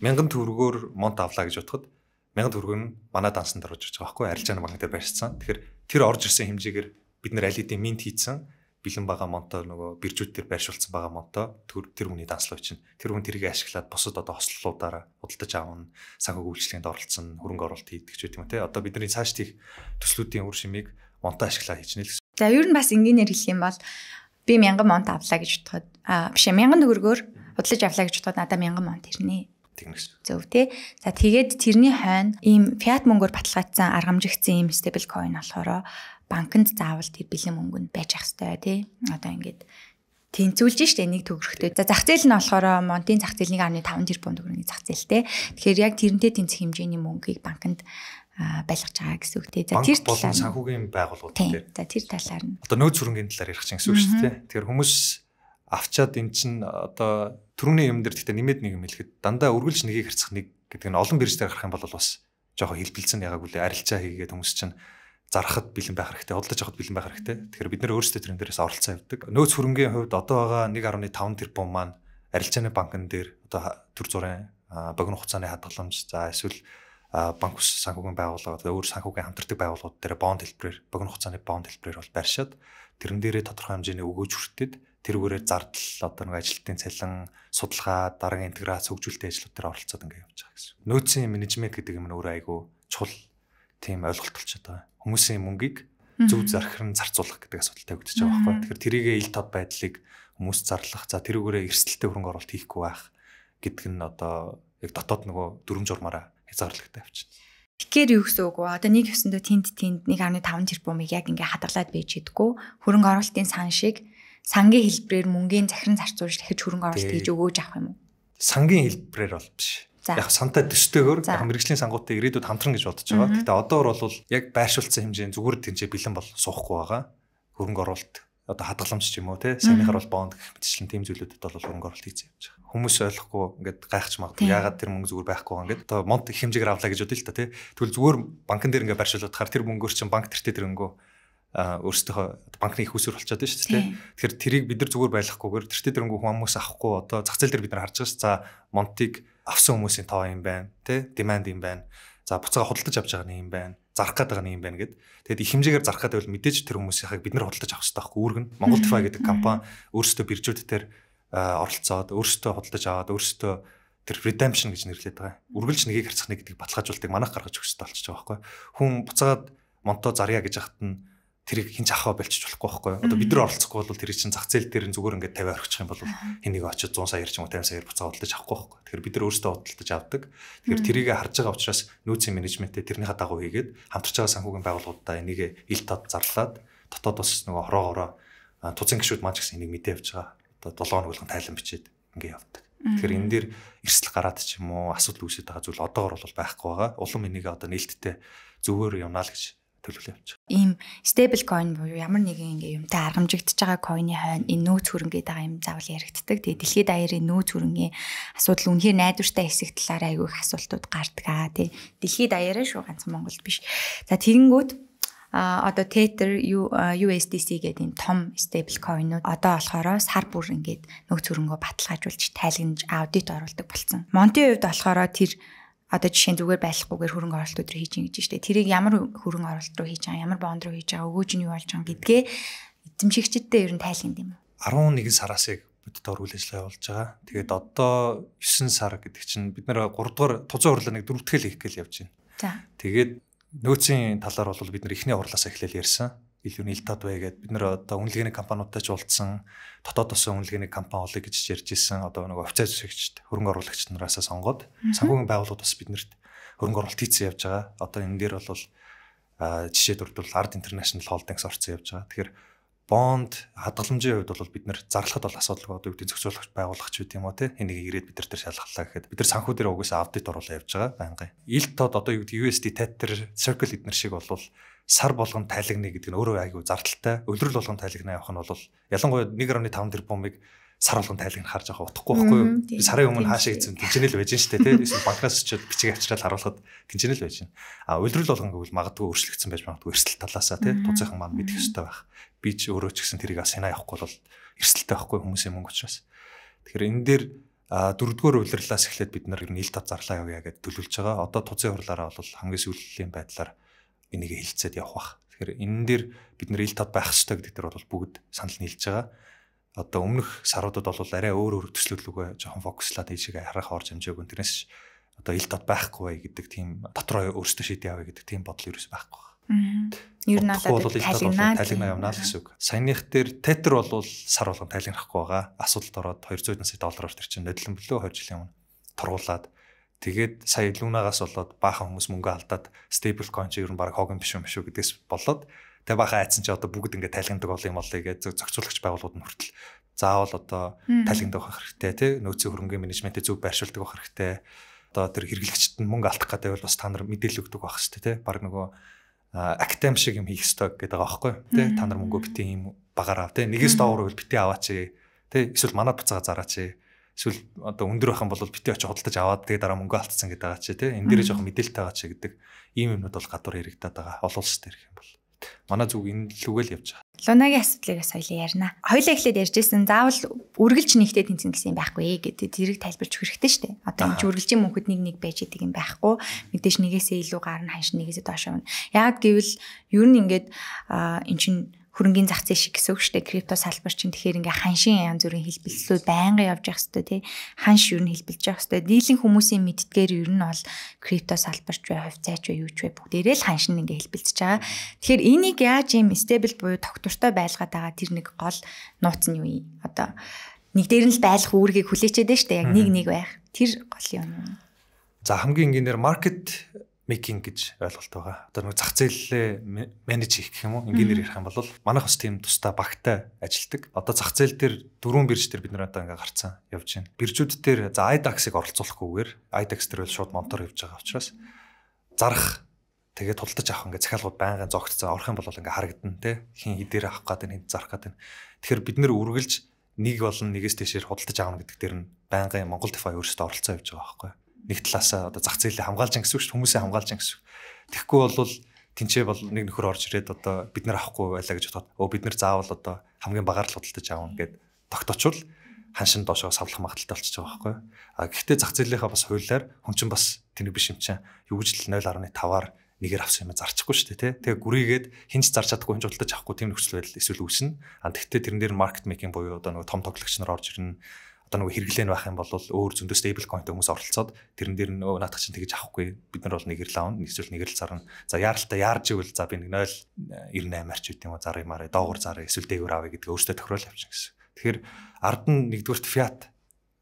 1000 төгрөгөөр монт авлаа гэж бодоход 1000 төгрөг нь манай дансанд орж ирж байгаа байхгүй арилжааны магнит дээр барьцсан. Тэгэхээр тэр орж ирсэн хэмжээгээр бид нэр аль хэдийн минт хийцэн бэлэн байгаа монтой нөгөө биржүүд дээр байршуулсан байгаа монтой тэр тэр хүний данслуу чинь тэр хүн тэрийг ашиглаад бусад одоо хослолуудаараа худалдаж авна санхүүг үйлчлэгэнд оролцсон хөрөнгө оруулалт хийдэг ч гэдэг юм те одоо бидний цааш тийх төслүүдийн үр шимийг монтой ашиглаа хийж нэ л гэсэн. За ер нь бас энгийнээр хэлэх юм бол би 1000 монт авлаа гэж бодоход аа биш 1000 төгрөгөөр худалдаж авлаа гэж бодоход надад 1000 монт ирнэ Тэгнэс. Зөв тий. За тэгээд тэрний хойно ийм фиат мөнгөөр баталгаажсан аргамжигдсан ийм стейбл койн болохоор банкнд заавал тэр бэлэн мөнгө нь байж ах хэвээр тий. Одоо ингээд тэнцүүлж штэ нэг төгрөгтэй. За зах зээл нь болохоор Монтын зах зээл 1.5 тэрбум төгрөгийн зах зээлтэй. Тэгэхээр яг тэрнтэй тэнцэх хэмжээний мөнгийг банкнд байлгаж байгаа гэсэн үг тий. За тэр талаар санхүүгийн байгууллагууд тий. За тэр талаар нь. Одоо нөөц хөрөнгөний талаар ярих чинь гэсэн үг шүү дээ. Тэгэхээр хүмүүс авчаад эн чин одоо төрөний юм дээр гэхдээ нэмээд нэг юм хэлэхэд дандаа үргэлж нэгийг хэрцэх нэг гэдэг нь олон биржтэй гарах юм бол бас жоохон хилдэлцэн ягааг үлээ арилжаа хийгээд хүмүүс чинь зарахад бэлэн байх хэрэгтэй, худалдаж авахд бэлэн байх хэрэгтэй. Тэгэхээр бид нэр өөрсдөө тэрэн дээрээс оролцоо явдаг. Нөөц хөрөнгөний хувьд одоо байгаа 1.5 тэрбум маань арилжааны банкн дээр одоо төр зургийн богино хугацааны хадгаламж, за эсвэл банк ус санхүүгийн байгууллага өөр санхүүгийн хамтардаг байгууллагууд дээр бонд хэлбэрээр богино хугацааны бонд хэлбэрээр бол байршаад тэрэн дээрээ тодорхой хэмжээний өгөөж хүртээд тэрүүгээрээ зардал одоо нэг ажилтны цалин судалгаа дараагийн интеграц хөгжүүлэлтийн ажлууд дээр оролцоод ингээ явж байгаа гэсэн. Нөөцийн менежмент гэдэг юм нь өөрөө айгүй чухал тийм ойлголт болчиход байгаа. Хүмүүсийн мөнгийг зөв зархирн зарцуулах гэдэг асуудалтай өгдөж байгаа байхгүй. Тэгэхээр тэрийг ил тод байдлыг хүмүүс зарлах, за тэрүүгээрээ эрсдэлтэй хөрөнгө оруулалт хийхгүй байх гэдэг нь одоо яг дотоод нөгөө дүрм журмаараа хязгаарлагтай явчихна. Тэгэхээр юу гэсэн үг вэ? Одоо нэг ёсондоо тэнд тэнд 1.5 тэрбумыг яг ингээ хадгалаад байж гэдэггүй хөрөнгө оруулалтын сан шиг сангийн хэлбэрээр мөнгөний захиран зарцуулж дахиж хөрөнгө оруулалт хийж өгөөж авах юм уу? Сангийн хэлбэрээр бол биш. Яг сантай төстэйгээр яг мэрэгжлийн сангуудтай ирээдүйд хамтран гэж бодож байгаа. Гэхдээ одоор бол яг байршуулсан хэмжээнд зүгээр тэнцээ бэлэн бол суухгүй байгаа. Хөрөнгө оруулалт одоо хадгаламж ч юм уу те санийхаар бол бонд гэх мэтчлэн тийм зүйлүүдэд бол хөрөнгө оруулалт хийж явж байгаа. Хүмүүс ойлгохгүй ингээд гайхаж магадгүй яагаад тэр мөнгө зүгээр байхгүй байгаа ингээд одоо монт их хэмжээгээр авлаа гэж бодъё л та те. Тэгвэл зүгээр банкн дээр ингээд байршуулахаар тэр мөнгөөр чинь банк тэртээ тэр өнгөө өөрсдийнхөө банкны их усүр болчиход байна шүү дээ. Тэгэхээр тэрийг бид нар зүгээр байлгахгүйгээр тэртээ дэрнгүү хүмүүс авахгүй одоо зах зээл дээр бид нар харж байгаа ш. За монтыг авсан хүмүүсийн тоо юм байна. Тэ? Demand юм байна. За буцаага худалдаж авч байгаа нь юм байна. Зарах гэдэг нь юм байна гэд. Тэгэд их хэмжээгээр зарах гэдэг бол мэдээж тэр хүмүүсийн хаг бид нар худалдаж авах хэрэгтэй байхгүй үүргэн. Монгол Defy гэдэг компани өөрсдөө биржүүд дээр оролцоод өөрсдөө худалдаж аваад өөрсдөө тэр redemption гэж нэрлэдэг байгаа. Үргэлж нэгийг харцах нэг гэдэг баталгаажуултыг манайх гаргаж өгч тэлчихэж байгаа байхгүй. Хүн буцаагаад монтоо зарья гэж хахад нь тэрийг хинч ахаа болчих болохгүй байхгүй. Одоо бид нар оролцохгүй бол тэрийг чинь зах зээл дээр нь зүгээр ингээд 50 орчих юм бол хэнийг очиод 100 саяар ч юм уу 50 саяар буцаа худалдаж авахгүй байхгүй. Тэгэхээр бид нар өөрсдөө худалдаж авдаг. Тэгэхээр тэрийг харж байгаа учраас нөөцийн менежментээ тэрнийхээ дагуу хийгээд хамтарч байгаа санхүүгийн байгууллагуудаа энийг ил тод зарлаад дотоод бас нөгөө хороогоороо тузан гişүүд маань ч гэсэн энийг мэдээ явж байгаа. Одоо 7 хоног болгон тайлан бичээд ингээд явдаг. Тэгэхээр энэ дээр эрсдэл гараад ч юм уу асуудал үүсэж байгаа зүйл одоогор бол байхгүй байгаа. Улам энийг одоо нээлттэй зөвөр явна л гэж төлөвлөв явж байгаа. Ийм stable coin буюу ямар нэгэн ингээ юмтай аргамжигдж байгаа coin-ийн хойно энэ нөөц хөрөнгөд байгаа юм заавал яригддаг. Тэгээ дэлхийд аярын нөөц хөрөнгөний асуудал үнэхээр найдвартай хэсэг талаар айгүйх асуултууд гардаг аа тий. Дэлхийд аяраа шүү ганц Монголд биш. За тэгэнгүүт одоо Tether USDC гэдэг энэ том stable coin-ууд одоо болохоор сар бүр ингээд нөх зөрөнгөө баталгаажуулж тайлгнаж аудит оруулдаг болсон. Монтын хувьд болохоор тэр одоо жишээ нь зүгээр байхгүйгээр хөрөнгө оруулалт өдрөө хийж ингэж штэ тэрийг ямар хөрөнгө оруулалт руу хийж байгаа ямар бонд руу хийж байгаа өгөөж нь юу болж байгаа гэдгээ эзэмшигчдтэй ер нь тайлганд юм 11 сараас яг бодит ор үйл ажиллагаа явуулж байгаа тэгээд одоо 9 сар гэдэг чинь бид нэр 3 дугаар тузан хурлаа нэг дөрөвтгэл хийх гээл явж байна за тэгээд нөөцийн талаар бол бид нэр эхний хурлаас эхлээл ярьсан илүү нээлттэй бай гэдээ бид нэр одоо үнэлгээний компаниудтай ч уулзсан дотоод тосон үнэлгээний компани олыг гэж ярьж ирсэн одоо нэг офицер зүсэгчд хөрөнгө оруулагч нараас сонгоод санхүүгийн байгууллагууд бас биднэрт хөрөнгө оролт хийцэн явж байгаа. Одоо энэ дээр бол жишээ дурдвал Art International Holdings орцсон явж байгаа. Тэгэхээр бонд хадгаламжийн хувьд бол бид нэр зарлахад бол асуудалгүй одоо үгдийн зохицуулагч байгуулагч үү тийм үү те энийг ирээд бид нар тэр шалгаллаа гэхэд бид нар санхүү дээр угсаа аудит оруулаа явьж байгаа байнгын. Илт тод одоо юу гэдэг USD тат тэр circle эднэр шиг бол сар болгон тайлгна гэдэг нь өөрөө айгүй зардалтай. Өлрөл болгон тайлгна явах нь бол ялангуяа 1.5 тэрбумыг сар болгон тайлгнах харж авах утгагүй байхгүй юу? Сарын өмнө хаашаа эзэм тэнчнэл байж штэ тий. Эсвэл банкнаас очиод бичиг авчраад харуулхад тэнчнэл байж байна. А өлрөл болгон гэвэл магадгүй өөрчлөгдсөн байж магадгүй эрсдэл талаасаа тий. Туцийнхан маань мэдэх хэрэгтэй байх. Би ч өөрөө ч гэсэн тэрийг санаа явахгүй бол эрсдэлтэй байхгүй хүмүүсийн мөнгө учраас. Тэгэхээр энэ дээр А дөрөвдүгээр улирлаас эхлээд бид нар нийл тат зарлаа явъя гэж төлөвлөж байгаа. Одоо туцын хурлаараа бол хамгийн сүүлийн байдлаар энийг хилцээд явах бах. Тэгэхээр энэ дээр бид нэр ил тод байх хэрэгтэй гэдэг дээр бол бүгд санал нийлж байгаа. Одоо өмнөх саруудад бол арай өөр өөр төслөлөгөө жоохон фокуслаад ийшээ харах орж хэмжээг өн тэрнээс одоо ил тод байхгүй бай гэдэг тийм дотроо өөрсдөө шийдэе яваа гэдэг тийм бодол ерөөс байхгүй байна. Ер нь бол талигнаа явнаа л гэсэн үг. Саяных дээр тетер бол сар болгон талигнахгүй байгаа. Асуудалд ороод 200 сая доллараар тэр чинь нодлон блөө 2 жилийн өмнө торгуулад Тэгээд сая Лунагаас болоод баахан хүмүүс мөнгө алдаад stable coin чи ер нь баг хог юм биш юм шүү гэдгээс болоод тэг баахан айцсан чи одоо бүгд ингээ тайлгадаг бол юм болъё гэж зохицуулагч байгууллагууд нь хүртэл заавал одоо тайлгадаг байх хэрэгтэй тий нөөцийн хөрөнгөний менежментийг зөв байршуулдаг байх хэрэгтэй одоо тэр хэрэглэгчд нь мөнгө алдах гэдэг бол бас та нар мэдээлэл өгдөг байх хэрэгтэй тий баг нөгөө актем шиг юм хийх ёстой гэдэг байгаа байхгүй тий та нар мөнгөө битэн юм багаар ав тий нэгээс доогуур бол битэн аваач тий эсвэл манай буцаага зараач эсвэл одоо өндөр байх юм бол битээ очиж хөдөлтөж аваад тэгээ дараа мөнгө алдсан гэдэг байгаа чи тий энэ дээрээ жоохон мэдээлэлтэй байгаа чи гэдэг ийм юмнууд бол гадуур хэрэгдэад байгаа олуулстай ирэх юм бол манай зүг энэ лүгэл явж байгаа Лунагийн асуудлыг соёлын ярина. Хоёлаа эхлээд ярьжсэн заавал үргэлж нэгтэй тэнцэн гэсэн юм байхгүй гэдэг зэрэг тайлбарч хэрэгтэй шүү дээ. Одоо энэ ч үргэлжийн мөнхөд нэг нэг байж идэг юм байхгүй. Мэдээж нэгээсээ илүү гарна ханш нэгээсээ доош явна. Яагад гэвэл ер нь ингээд эн чинь хөрөнгөний зах зээл шиг гэсэн үг шүү дээ. Крипто салбар чинь тэгэхээр ингээ ханшийн янз бүрийн хэлбэлслүүд байнга явж явах хэвээр тий. Ханш юу нь хэлбэлж явах хэвээр. Дийлэн хүмүүсийн мэддгээр ер нь бол крипто салбарч бай, хувьцаач бай, юуч бай бүгдээрээ л ханш нь ингээ хэлбэлж байгаа. Тэгэхээр энийг яаж юм стейбл буюу тогтвортой байлгаад байгаа тэр нэг гол нууц нь юу юм? Одоо нэг дээр нь л байлах үүргийг хүлээчээд байна шүү дээ. Яг нэг нэг байх. Тэр гол юм. За хамгийн энгийнээр маркет making гэж ойлголт байгаа. Одоо нэг зах зээлээ менеж хийх гэх юм уу? Инженеэр ярих юм бол манайх бас тийм тустай багтай ажилдаг. Одоо зах зээл дээр дөрвөн бирж дээр бид нэр одоо ингээ гарцсан явж байна. Биржүүд дээр за IDAX-ыг оролцуулахгүйгээр IDAX дээр бол шууд монтор явж байгаа учраас зарах тэгээд тултаж авах ингээ захиалгууд байнгын зогтцсан. Орох юм бол ингээ харагдана те. Хин хідээр авах гэдэг нь зарах гэдэг нь. Тэгэхээр бид нэр үргэлж нэг болон нэгээс тийшээр худалдаж аавна гэдэг дээр нь байнгын Монгол DeFi өөрсдөө оролцоо явьж байгаа байхгүй юу? нэг талаасаа одоо зах зээлээ хамгаалж гэсэн үг шүү хүмүүсээ хамгаалж гэсэн үг. Тэгэхгүй бол тэнцээ бол нэг нөхөр орж ирээд одоо бид нар авахгүй байлаа гэж бодоход өө бид нар заавал одоо хамгийн багаар л худалдаж аавна гэд тогтоочвол ханшин доошоо савлах магадaltaй болчихж байгаа байхгүй. А гэхдээ зах зээлийнхаа бас хуулиар хүн чинь бас тэнэг биш юм чинь юу гэж 0.5-аар нэгээр авсан юм зарчихгүй шүү дээ тий. Тэгээ гүрийгээд хинч зарч чадахгүй хинч удалдаж авахгүй тийм нөхцөл байдал эсвэл үүснэ. А тэгтээ тэрэн дээр маркет мейкинг буюу одоо нөгөө том тоглогч нар орж ирнэ одоо нөгөө хэрэглэн байх юм бол өөр зөндөө stable coin хүмүүс оролцоод тэрэн дээр нөгөө наадах чинь тэгж авахгүй бид нар бол нэгэр лавн эсвэл нэгэр л зарна за яаралтай яарж ивэл за би нэг 0.98 э, арч үт юм уу зар юмараа доогор зараа эсвэл дээгүүр авъя гэдэг өөртөө тохирол авчихсан гэсэн тэгэхээр ард нь нэгдүгürt fiat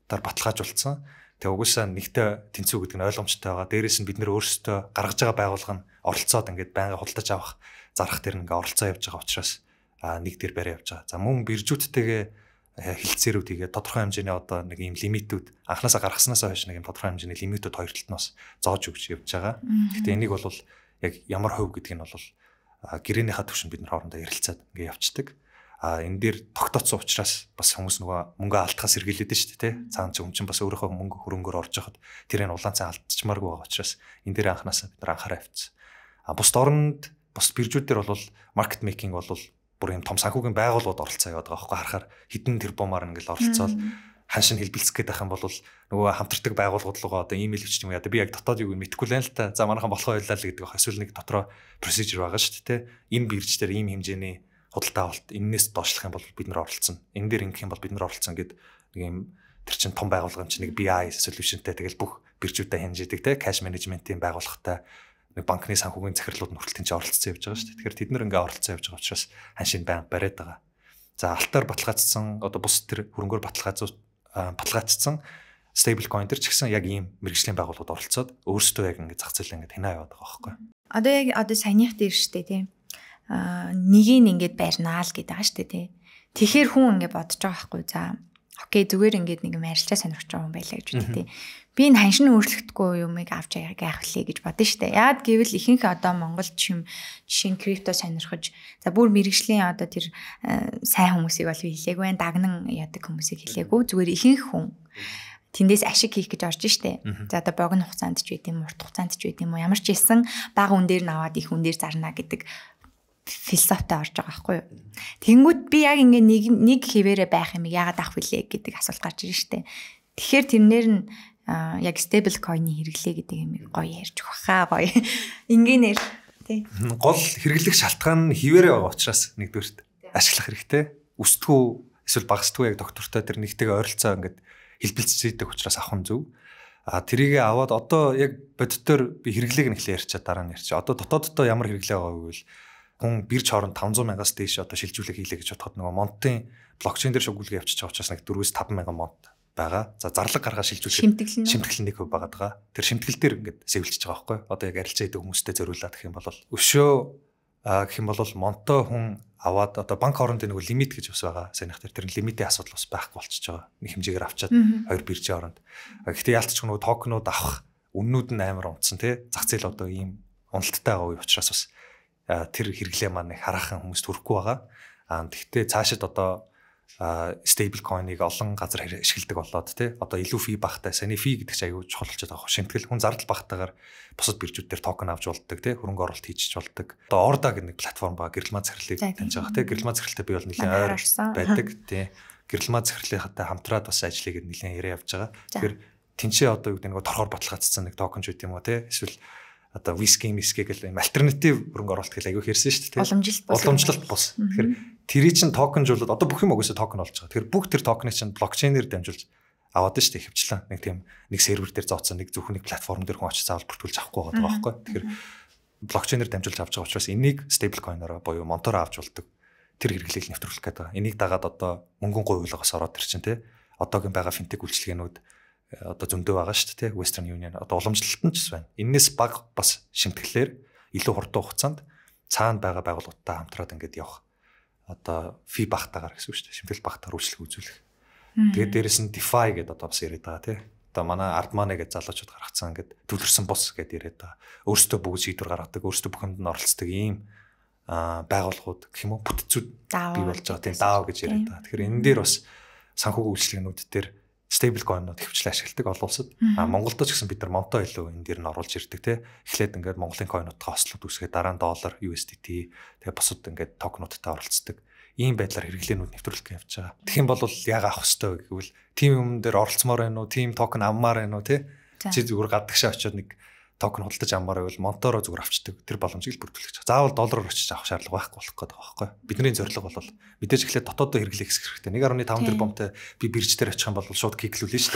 дараа баталгаажуулсан Тэгээ угсаа нэгтэй тэнцүү гэдэг нь ойлгомжтой байгаа. Дээрээс нь бид нэр өөрсдөө гаргаж байгаа байгууллага нь оролцоод ингээд байнга худалдаж авах зарах төр нь ингээд оролцоо явьж байгаа учраас аа нэг дээр барай явьж байгаа. За мөн биржүүдтэйгээ хилцээрүүд хийгээд тодорхой хэмжээний одоо нэг юм лимитүүд анханасаа гаргаснаас хойш нэг юм тодорхой хэмжээний лимитүүд хоёр талд нь бас зоож өгч явж байгаа. Гэтэ энийг бол яг ямар хөв гэдэг нь бол гэрээнийхээ төвшөнд бид нар хоорондоо ярилцаад ингээ явцдаг. А энэ дээр тогтооцсон учраас бас хүмүүс нөгөө мөнгө алдахаас сэргийлээд шүү дээ тий. Цаан ч өмчин бас өөрийнхөө мөнгө хөрөнгөөр орж хахад тэр энэ улаан цаа алдчихмааргүй байгаа учраас энэ дээр анханасаа бид нар анхаараа авцсан. А бусд оронд бус биржүүд дээр бол маркет мейкинг бол бүр юм том санхүүгийн байгууллагууд оролцоо яваад байгаа байхгүй харахаар хідэн тэрбумаар ингээл оролцоол хааш нь хэлбэлцэх гээд байх юм бол нөгөө хамтардаг байгууллагууд руугаа одоо имэйл өччих юм яа би яг дотоод юу мэдгүй л юм л та. За манайхан болохоо ойлаа л гэдэг эсвэл нэг дотроо procedure байгаа шүү дээ. Энэ бирж дээр ийм хэмжээний худалдаа авалт эннээс доошлох юм бол бид нар оролцсон. Энэ дээр ингэх юм бол бид нар оролцсон гэд нэг юм тэр чин том байгууллага юм чи нэг BI solution-тэй тэгэл бүх биржүүдэд хянаж идэг те cash management-ийн байгууллагатай нэг банкны санхүүгийн захирлууд нүртэл тэнд чи оролцсон явж байгаа шүү дээ. Тэгэхээр тэд нэр ингээ оролцсон явж байгаа учраас ханшийн баян бариад байгаа. За алтаар баталгаажсан одоо бус тэр хөрөнгөөр баталгаажсан баталгаажсан stable coin төр ч гэсэн яг ийм мэрэгжлийн байгууллагууд оролцоод өөрсдөө яг ингээ зах зээл ингээ танаа яваад байгаа байхгүй. Одоо яг одоо санийх дээр шүү дээ тийм. Аа нэгийг ингээд байрнаа л гэдэг ааштай тийм. Тэгэхэр хүн ингээ бодож байгаа байхгүй за окей зүгээр ингээд нэг юм арилжаа сонирхож байгаа юм байлаа гэж үү тий. Би энэ ханшин өөрчлөгдөхгүй юмыг авч яах вэ гэж бодсон шүү дээ. Яад гэвэл ихэнх одоо Монгол чим жишээ нь крипто сонирхож за бүр мэрэгжлийн одоо тэр э, сайн хүмүүсийг бол хэлээгүй байн дагнан ядаг хүмүүсийг хэлээгүй зүгээр ихэнх хүн тэндээс ашиг хийх гэж орж штэ. За одоо богино хугацаанд ч байд юм, урт хугацаанд ч байд юм уу. Ямар ч хэлсэн бага үн дээр наваад их үн дээр зарна гэдэг философитой орж байгаа байхгүй юу. Тэнгүүт би яг ингээ нэг нэг хിവэрэ байх юм яагаад авах вүлээ гэдэг асуулт гарч ирж штэ. Тэгэхээр тэрнэр нь яг stable coin-ы хэрэглээ гэдэг юм гоё ярьж баха гоё. Ингээр тий. Гол хэрэглэх шалтгаан нь хിവэрэ байгаа учраас нэгдүгээрт ашиглах хэрэгтэй. Үстгүү эсвэл багасдгүй яг доктортой тэр нэгтэйг ойролцоо ингээд хэлбэлцэж идэг учраас авах нь зөв. А тэрийгээ аваад одоо яг боддоор би хэрэглээг нь эхлээ ярьчаа дараа нь ярьчаа. Одоо дотооддоо ямар хэрэглээ байгааг гэвэл хүн бирж хооронд 500 мянгаас дээш одоо шилжүүлэг хийлээ гэж бодоход нөгөө монтын блокчейн дээр шоггуулгээ явчих чагаа учраас нэг 4-5 мянган монт байгаа. За зарлаг гаргаа шилжүүлэх шимтгэл нэг хөв байгаад байгаа. Тэр шимтгэл дээр ингээд сэвэлчихэж байгаа байхгүй юу? Одоо яг арилцаа идэв хүмүүстэй зориулаад гэх юм бол өшөө гэх юм бол монто хүн аваад одоо банк хоорондын нэг лимит гэж бас байгаа. Саяных тэр тэр лимитийн асуудал бас байхгүй болчихж байгаа. Нэг хэмжээгээр авчаад хоёр биржийн хооронд. Гэхдээ яалтч нөгөө токенууд авах үннүүд нь амар унтсан тий. Зах зээл одоо ийм уналттай байгаа уу учраас бас тэр хэрэглээ маань хараахан хүмүүс төрөхгүй байгаа. Аа тэгвэл цаашид одоо стейбл койныг олон газар ашигладаг болоод тий одоо илүү фи багтай саний фи гэдэг чинь аюул чухал болчиход байгаа. Шимтгэл хүн зардал багтаагаар бусад биржүүд дээр токен авч болдог тий хөрөнгө оруулалт хийчих болдог. Одоо Орда гэх нэг платформ ба гэрэлмаа захирлыг таньж байгаа тий гэрэлмаа захиралтай би бол нэлээд ойр байдаг тий гэрэлмаа захирлынхантай хамтраад бас ажлыг нэлээд ярэ явж байгаа. Тэгэхээр тэнцээ одоо юу гэдэг нэг торхоор баталгаажсан нэг токен ч үт юм уу тий эсвэл одоо виски мискиг л юм альтернатив хөрөнгө оруулалт гэж аявих ярьсан шүү дээ. Уламжлалт бус. Уламжлалт бус. Тэгэхээр тэрий чин токенжуулаад одоо бүх юм өгөөсө токен болж байгаа. Тэгэхээр бүх тэр токеныг чин блокчейнээр дамжуулж аваад шүү дээ хөвчлэн. Нэг тийм нэг сервер дээр зооцсон нэг зөвхөн нэг платформ дээр хүн очиж заавал бүртгүүлж авахгүй байгаа байхгүй. Тэгэхээр блокчейнээр дамжуулж авч байгаа учраас энийг стейбл койнороо буюу монтор авч болдог. Тэр хэрэглэгийг нэвтрүүлэх гэдэг. Энийг дагаад одоо мөнгөн гуйлгаас ороод тэр чин тий одоогийн байгаа финтек үйлчлэгээнүүд Э, одоо зөндөө байгаа шүү дээ Western Union одоо уламжлалт нь ч байна. Иннээс баг бас шимтгэлээр илүү хурдан хугацаанд цаана байгаа байгууллагуудтай хамтраад ингээд явах одоо фи багтаагаар гэсэн үг шүү дээ. Шимтгэл багтаар үйлчлэг үзүүлэх. Тэгээд дээрэс нь DeFi гэдэг одоо бас яриад байгаа тий. Одоо манай Artmane гэж залуучууд гаргацсан ингээд төвлөрсөн бус гэдээ яриад байгаа. Өөрсдөө бүгд шийдвэр гаргадаг, өөрсдөө бүхэнд нь оролцдог ийм байгууллагууд гэх юм уу бүтцүүд бий болж байгаа тийм даав гэж яриад байгаа. Тэгэхээр энэ дээр бас санхүүгийн үйлчлэгнүүд дээр stablecoin-ууд хөвчлэн ашигладаг олон улсад. А Монголд ч гэсэн бид нар монтой илүү энэ дээр нь оруулж ирдэг тий. Эхлээд ингээд Монголын coin-уудтай ослууд үсгээ дараа нь доллар, USDT тэгээ бусад ингээд токенуудтай оролцдог. Ийм байдлаар хэрэглээнүүд нэвтрүүлэх явж байгаа. Тэгхийн бол яг авах хэвээр гэвэл тим юм дээр оролцмоор байна уу, тим токен авмаар байна уу тий. Чи зүгээр гадагшаа очиод нэг токен худалдаж амаар байвал монтороо зүгээр авчдаг тэр боломжийг л бүрдүүлчих. Заавал доллараар очиж авах шаардлага байхгүй болох гэдэг байхгүй. Бидний зорилго бол мэдээж эхлээд дотооддоо хэрэглэх хэрэгтэй. 1.5 тэрбумтай би бирж дээр очих юм бол шууд киклүүлнэ шүү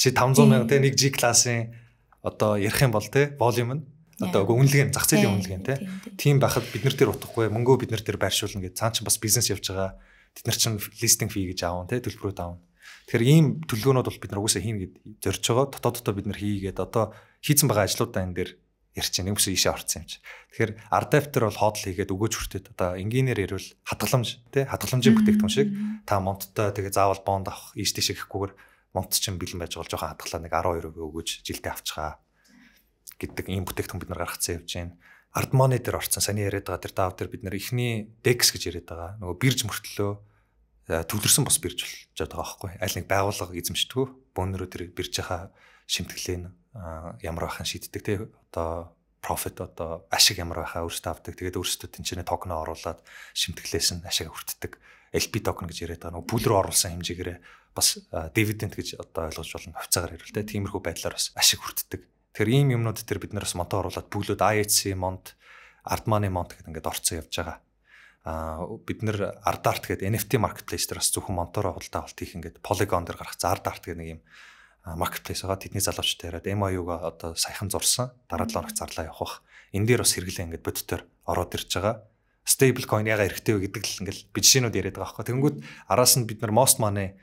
дээ. Чи 500 мянга те 1G классын одоо ярих юм бол те volume нь одоо үгүй үнэлгээ зах зээлийн үнэлгээ те. Тийм байхад бид нар тэр утгахгүй мөнгөө бид нар тэр байршуулна гэж цаан чинь бас бизнес явьж байгаа. Бид нар чинь листинг фи гэж аавн те төлбөрөө даавна. Тэгэхээр ийм төлөвлөгөөнүүд бол бид нар угсаа хийнэ гэд зорж байгаа. Дотооддоо бид нар хийгээд одоо хийцэн байгаа ажлуудаа энэ дээр ярьж байна. Юмсээ ийшээ орцсон юм чи. Тэгэхээр арт дэвтер бол хоодл хийгээд өгөөж хүртээд одоо инженеэр ирвэл хатгаламж тий хатгаламжийн бүтээгдэхүүн шиг та монттой тэгээ заавал бонд авах ийш тийш гэхгүйгээр монт чинь бэлэн байж бол жоохон хатглаа нэг 12% өгөөж жилдээ авчихаа гэдэг ийм бүтээгдэхүүн бид нар гаргацсан явж байна. Арт монитор орцсон. Саний яриад байгаа тэр даав дээр бид нар эхний Dex гэж яриад байгаа. Нөгөө бирж мөртлөө төвлөрсөн бос бирж болж байгаа байхгүй аль нэг байгууллага эзэмшдэг бөөнөрөө тэр биржийнхаа шимтгэлээ ямар байхын шийддэг те одоо profit одоо ашиг ямар байхаа өөрсдөө авдаг тэгээд өөрсдөө тэнцэнэ токно оруулаад шимтгэлээс нь ашиг хүртдэг LP токен гэж яриад байгаа нөгөө пул руу оруулсан хэмжээгээр бас дивиденд гэж одоо ойлгож болно хувьцаагаар хэрвэл те тиймэрхүү байдлаар бас ашиг хүртдэг тэгэхээр ийм юмнууд дээр бид нар бас мото оруулаад бүгдлүүд IHC mont Ardmany mont гэдэг ингээд орцсон явж байгаа а бид нэр ардарт гэдэг NFT marketplace дээр бас зөвхөн монтороо худалдаа авалт хийх ингээд Polygon дээр гарах зардарт гэдэг нэг юм marketplace байгаа. Тэдний залуучтай яриад MIU-га одоо саяхан зурсан. Дараа 7 хоног зарлаа явах. Эн дээр бас хэрэглээ ингээд боддоор ороод ирж байгаа. Stable coin яга хэрэгтэй вэ гэдэг л ингээд бид шинүүд яриад байгаа байхгүй. Тэнгүүд араас нь бид нар most money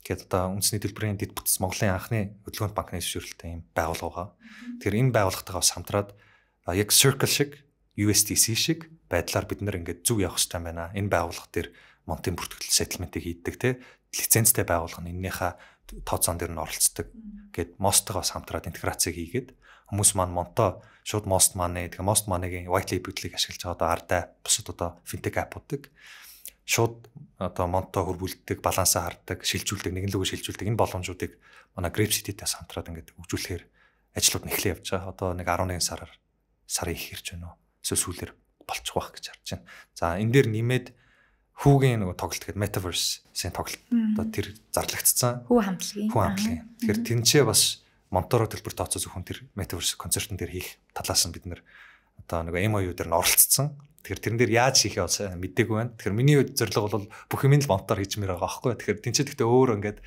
гэдэг одоо үндэсний төлбөрийн дэд бүтц Монголын анхны хөдөлгөөнт банкны зөвшөөрөлтэй юм байгууллага. Тэгэхээр энэ байгууллагатайгаа бас хамтраад яг Circle шиг USDC шиг байдлаар бид нэр ингээд зөв явах хэрэгтэй байна. Энэ байгууллага дээр монтын бүртгэл settlement-ийг хийдэг те лицензтэй байгууллага нь эннийхээ тооцоон дээр нь оролцдог. Гээд мосттой бас хамтраад интеграцийг хийгээд хүмүүс маань монто шууд мост маань тэгээ мост мааныгийн white label-ийг ашиглаж байгаа одоо ардаа бусад одоо fintech app-уудыг шууд одоо монто хөрвүүлдэг, балансаа хардаг, шилжүүлдэг, нэгэн лүгөө шилжүүлдэг энэ боломжуудыг манай Grape City-тээс хамтраад ингээд хөгжүүлэхээр ажлууд нэхлээ явж байгаа. Одоо нэг 11 сараар сар их ирж байна уу? Эсвэл сүүлээр болчих واخ гэж харж байна. За энэ дээр нэмээд хүүгийн нөгөө тоглолт гэдэг metaverse-ийн тоглолт одоо тэр зарлагдсан. Хүү хамтлагийн. Хүү хамтлагийн. Тэгэхээр тэнцээ бас Монторо төлбөр тооцоо зөвхөн тэр metaverse концертн дээр хийх талаас нь бид нэр одоо нөгөө MOU дээр нь оролцсон. Тэгэхээр тэрэн дээр яаж хийхээ бол э, мэдээгүй байна. Тэгэхээр миний зорилго бол бүх юм л монтор хийжмээр байгаа байхгүй. Тэгэхээр тэнцээ гэхдээ өөр ингээд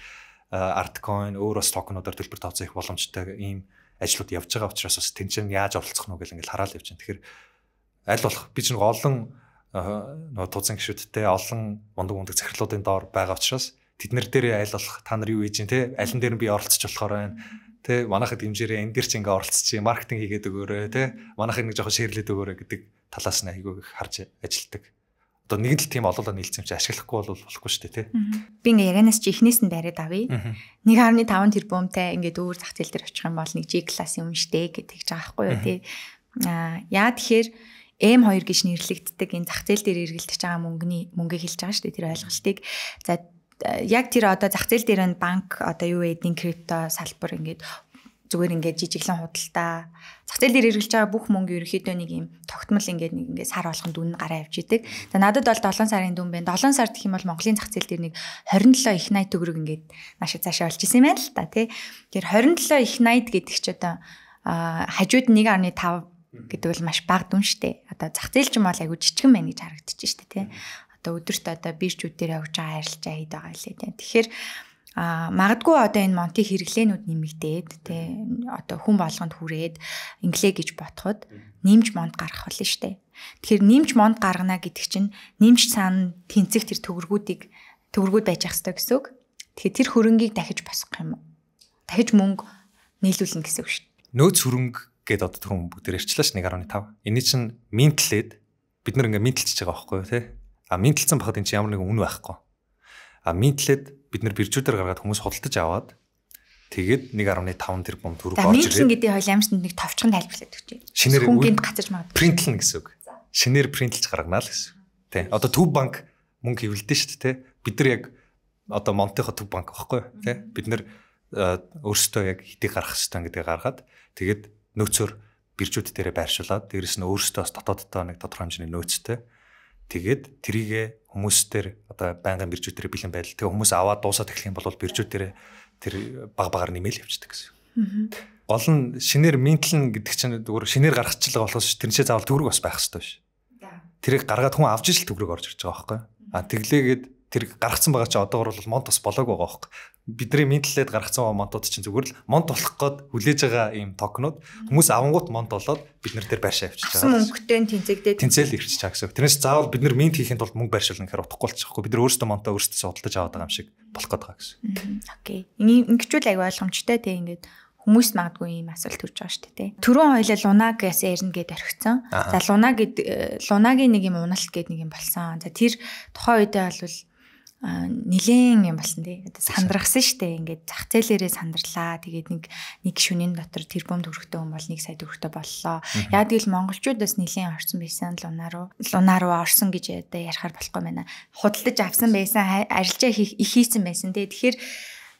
artcoin э, өөр бас токенуудаар төлбөр тооцоо хийх боломжтой ийм ажлууд явж байгаа учраас бас тэнцээ яаж оролцох нь гэж ингээд хараал явж байна. Тэгэхээр аль болох би чинь олон нөгөө тузан гişүүдтэй олон мундаг мундаг захирлуудын доор байгаа учраас тэднэр дээр аль болох та нар юу хийж дээ аль нээр нь би оролцож болохоор байна тэ манайхад хэмжээрээ энэ дэр чи ингээ оролцож чи маркетинг хийгээд өгөөрэй тэ манайхыг нэг жоохон шеэрлээд өгөөрэй гэдэг талаас нь айгүй харж ажилтдаг одоо нэг л тийм олоолаа нийлцэн чи ашиглахгүй бол болохгүй шүү дээ тэ би ингээ ярианаас чи эхнээс нь бариад авъя 1.5 тэрбумтай ингээ өөр зах зээл дээр очих юм бол нэг G class юм штэ гэдэг ч аахгүй юу тэ аа яа тэгэхээр M2 гэж нэрлэгддэг энэ зах зээл дээр эргэлдэж байгаа мөнгөний мөнгөийг хэлж байгаа шүү дээ тэр ойлголтыг. За яг тэр одоо зах зээл дээр нь банк одоо юу эдийн крипто салбар ингээд зүгээр ингээд жижиглэн худалдаа зах зээл дээр эргэлж байгаа бүх мөнгө ерөөхдөө нэг юм тогтмол ингээд нэг ингээд сар болгонд дүн гараа авч идэг. За надад бол 7 сарын дүн байна. 7 сар гэх юм бол Монголын зах зээл дээр нэг 27 их 80 төгрөг ингээд маш их цаашаа олж исэн юм байна л та тий. Тэр 27 их 80 гэдэг ч одоо хажууд 1.5 гэдэг бол маш бага дүн штэ. Одоо зах зээлч юм бол айгүй жижигэн байна гэж харагдчихэж штэ тий. Одоо өдөрт одоо биржүүд дээр явж байгаа арилжаа хийд байгаа хэлээ тий. Тэгэхээр а магадгүй одоо энэ монти хэрэглээнүүд нэмэгдээд тий одоо хүн болгонд хүрээд инглээ гэж ботход нэмж монд гарах болно штэ. Тэгэхээр нэмж монд гаргана гэдэг чинь нэмж цаана тэнцэх тэр төгргүүдийг төгргүүд байж ах хэрэгтэй гэсэн үг. Тэгэхээр тэр хөрөнгийг дахиж босгох юм уу? Дахиж мөнгө нийлүүлнэ гэсэн үг шүү. Нөөц хөрөнгө гээд одоо тхэн бүгд ярьчлаа ш 1.5. Эний чинь минтлээд бид нар ингээ минтлчихэж байгаа байхгүй юу те. А минтлцэн бахад эн чинь ямар нэгэн үн байхгүй. А минтлээд бид нар биржүүдээр гаргаад хүмүүс худалдаж аваад тэгээд 1.5 тэрбум төгрөг орж ирээд. Минтлэн гэдэг хоёул амжилтанд нэг товчхон тайлбарлаад өгч. Шинээр гинт гацаж магадгүй. Принтлэн гэсэн үг. Шинээр принтлж гаргана л гэсэн. Тэ. Одоо төв банк мөнгө хөвлөдөн шүү дээ те. Бид нар яг одоо Монтехо төв банк байхгүй юу те. Бид нар э, өөрсдөө яг хэдий гарах хэвээр гэдгийг гаргаад тэгээд нөөцөөр биржүүд дээрээ байршуулад дээрэс нь өөрсдөө бас дотооддоо нэг тодорхой хэмжээний нөөцтэй тэгээд трийгээ хүмүүстээр одоо байнгын биржүүд дээрээ бэлэн байдал тэгээд хүмүүс аваад дуусаад эхлэх юм бол биржүүд дээрээ тэр баг багаар нэмэл явчихдаг гэсэн. Гол нь шинээр минтлэн гэдэг чинь зүгээр шинээр гаргах чилэг болохос тэрнээсээ заавал төгрөг бас байх хэрэгтэй биш. Тэрийг гаргаад хүн авч ижил төгрөг орж ирж байгаа байхгүй. А тэглээгээд тэр гаргацсан байгаа чи одоогор бол монт бас болоог байгаа хөөхгүй. Бидний мэдлээд гаргацсан байгаа монтууд чинь зүгээр л монт болох гээд хүлээж байгаа ийм токнууд хүмүүс авангууд монт болоод бид нар тэр байршаа авчиж байгаа. Мөнгөтэй тэнцэгдээд тэнцэл ирчихэж байгаа гэсэн. Тэрнээс заавал бид нар мент хийхэд бол мөнгө байршуулна гэхээр утгагүй болчихгүй. Бид нар өөрсдөө монтоо өөрсдөө судалдаж аваад байгаа юм шиг болох гээд байгаа гэсэн. Окей. Ингэчүүл аюу ойлгомжтой те ингээд хүмүүс магадгүй ийм асуулт төрж байгаа шүү дээ. Төрөн хоёлал лунаг гэсэн ярина гэд орхицсан. За лунаг гэд лунагийн нэг юм уналт гэд нэг юм болсон. За тэр тухайн үедээ бол нилээн юм болсон тий. Сандрахсан штэ ингээд зах зээлээрээ сандарлаа. Тэгээд нэг нэг шүнийн дотор тэр бомд төрхтэй хүн бол нэг сая төрхтэй боллоо. Яа гэвэл монголчууд бас нилээн орсон байсан луна руу. Луна руу орсон гэж яриахаар болохгүй байна. Худалдаж авсан байсан, арилжаа хийх их хийсэн байсан тий. Тэгэхээр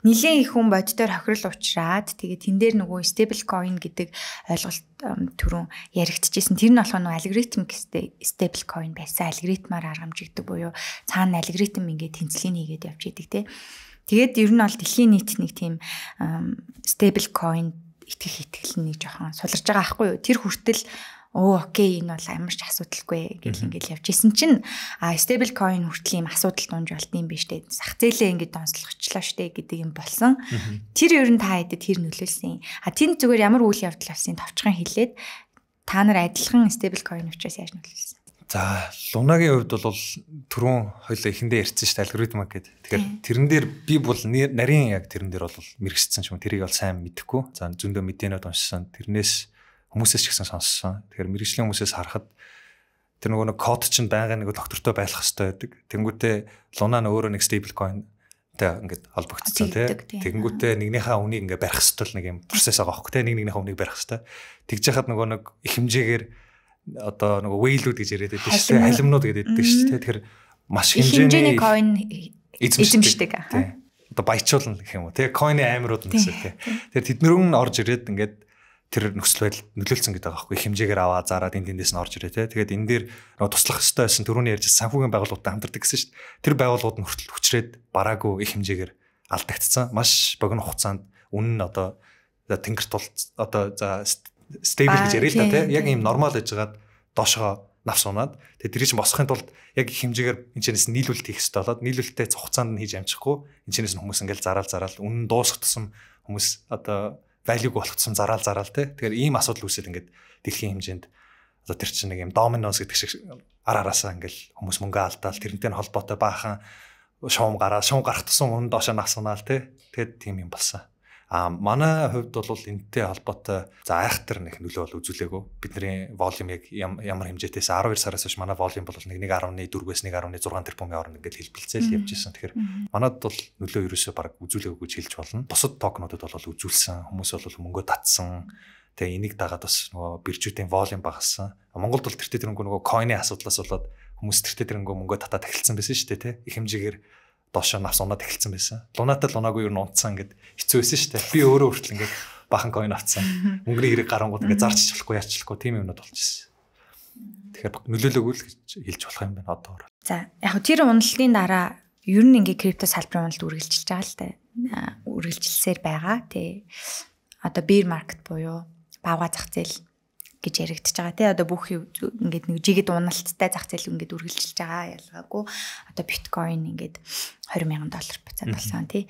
Нилийн их хүн боддоор хохирол учраад тэгээд тэн дээр нөгөө stable coin гэдэг ойлголт түрүүн яригдчихсэн. Тэр нь болохон алгоритмик stable coin байсан. Алгоритмаар аргамжигддаг буюу цаана алгоритм ингээд тэнцлийн хийгээд явж идэг те. Тэгээд ер нь бол дэлхийн нийт нэг тийм stable coin итгэх итгэл нэг жоохон сулрж байгаа аахгүй юу. Тэр хүртэл оо окей энэ бол ямар ч асуудалгүй гэл ингээл явж исэн чинь а stable coin хүртэл ийм асуудал дунж болт юм биш үү зах зээлээ ингээд донслогчлаа штэ гэдэг юм болсон тэр ер нь та хэдэд тэр нөлөөлсөн а тэнд зүгээр ямар үйл явдал болсон товчхон хэлээд та нар адилхан stable coin учраас яаж нөлөөлсөн За лунагийн хувьд бол түрүүн хоёул эхэндээ ярьсан шүү дээ алгоритм гэд. Тэгэхээр тэрэн дээр би бол нарийн яг тэрэн дээр бол мэрэгчсэн юм. Тэрийг бол сайн мэдхгүй. За зөндөө мэдээнүүд уншсан. Тэрнээс Хүмүүсээс ч гэсэн сонссон. Тэгэхээр мэрэгжлийн хүмүүсээс харахад тэр нөгөө нэг код чинь байнга нэг доктортой байх хэрэгтэй байдаг. Тэнгүүтээ луна нь өөрөө нэг stable coin тэ ингээд холбогдсон тий. Тэнгүүтээ нэгнийхээ үнийг ингээд барих хэвэл нэг юм процесс байгаа хөх тий. Нэг нэгнийхээ үнийг барих хэвэл тэгж яхад нөгөө нэг их хэмжээгээр одоо нөгөө whale-уд гэж яриад байдаг шүү дээ. Халимнууд гэдэг байдаг шүү дээ. Тэгэхээр маш хэмжээний coin эзэмшдэг. Одоо баячуулна гэх юм уу тий. Coin-ийн аймрууд нь гэсэн тий. Тэгэхээр тэднэрүүн орж ирээд ингээд тэр нөхцөл байдал нөлөөлсөн гэдэг аахгүй хэмжээгээр аваа зараад энэ тэндээс нь орж ирээ те. Тэгээд энэ дээр туслах хэрэгтэй байсан түрүүний ярьж санхүүгийн байгууллагуудтай хамтардаг гэсэн шүү дээ. Тэр байгууллагууд нь хүртэл хүчрээд бараагүй их хэмжээгээр алдагдсан. Маш богино хугацаанд үнэн нь одоо тэнгэр тул одоо за стейбл гэж яриа л да те. Яг ийм нормал ажгаад доошоо навс унаад тэгээд тэрийг босхын тулд яг хэмжээгээр энэ чэнэс нийлүүлэлт хийх хэрэгтэй болоод нийлүүлэлтээ хугацаанд нь хийж амжихгүй энэ чэнэс хүмүүс ингээл зараал зараал үнэн дуусах тусам хүмүүс одоо value болгоцсон зараал зараал те. Тэгэхээр ийм асуудал үүсэл ингээд дэлхийн хэмжээнд одоо тэр чинь нэг юм доминоос гэдэг шиг ар араасаа ингээл хүмүүс мөнгө алдаал тэрнтэй нь холбоотой баахан шуум гараа шуум гарах тусам өмнө доошоо насгнаал те. Тэгэд тийм юм болсон. А манай хувьд бол энэтэй холбоотой за айхтар нэг нөлөө бол үзүүлээгүй. Бидний волюм яг ямар хэмжээтэйс 12 сараас хойш манай волюм бол 1.4-ээс 1.6 тэрбумын орнд ингээд хэлбэлцээл явж исэн. Тэгэхээр манад бол нөлөө ерөөсөө баг үзүүлээгүй гэж хэлж болно. Бусад токнуудад бол үзүүлсэн. Хүмүүс бол мөнгөө татсан. Тэгээ энийг дагаад бас нөгөө биржүүдийн волюм багассан. Монголд бол тэр тэр нөгөө нөгөө койны асуудлаас болоод хүмүүс тэр тэр нөгөө мөнгөө татаад тахилцсан байсан шүү дээ, тэ. Их хэмжээгээр доошоо навс унаад эхэлсэн байсан. Лунаатай лунаагүй юу унтсан гэд хэцүүсэн шүү дээ. Би өөрөө хүртэл ингээд бахан койн авцсан. Өнгөний хэрэг гарангууд ингээд зарчиж болохгүй, ячилахгүй тийм юмнууд болчихсон. Тэгэхээр нөлөөлөгөл гэж хэлж болох юм байна одоо. За яг тэр уналдын дараа ер нь ингээд крипто салбарын уналд үргэлжилж байгаа л дээ. Үргэлжилсээр байгаа. Тэ одоо бэр маркет буюу бавга зах зээл гэж яригдчихэж байгаа тий одоо бүх ингээд нэг жигэд уналттай зах зээл ингээд үргэлжилж байгаа ялгаагүй одоо биткойн ингээд 20 сая доллар буцаад болсон тий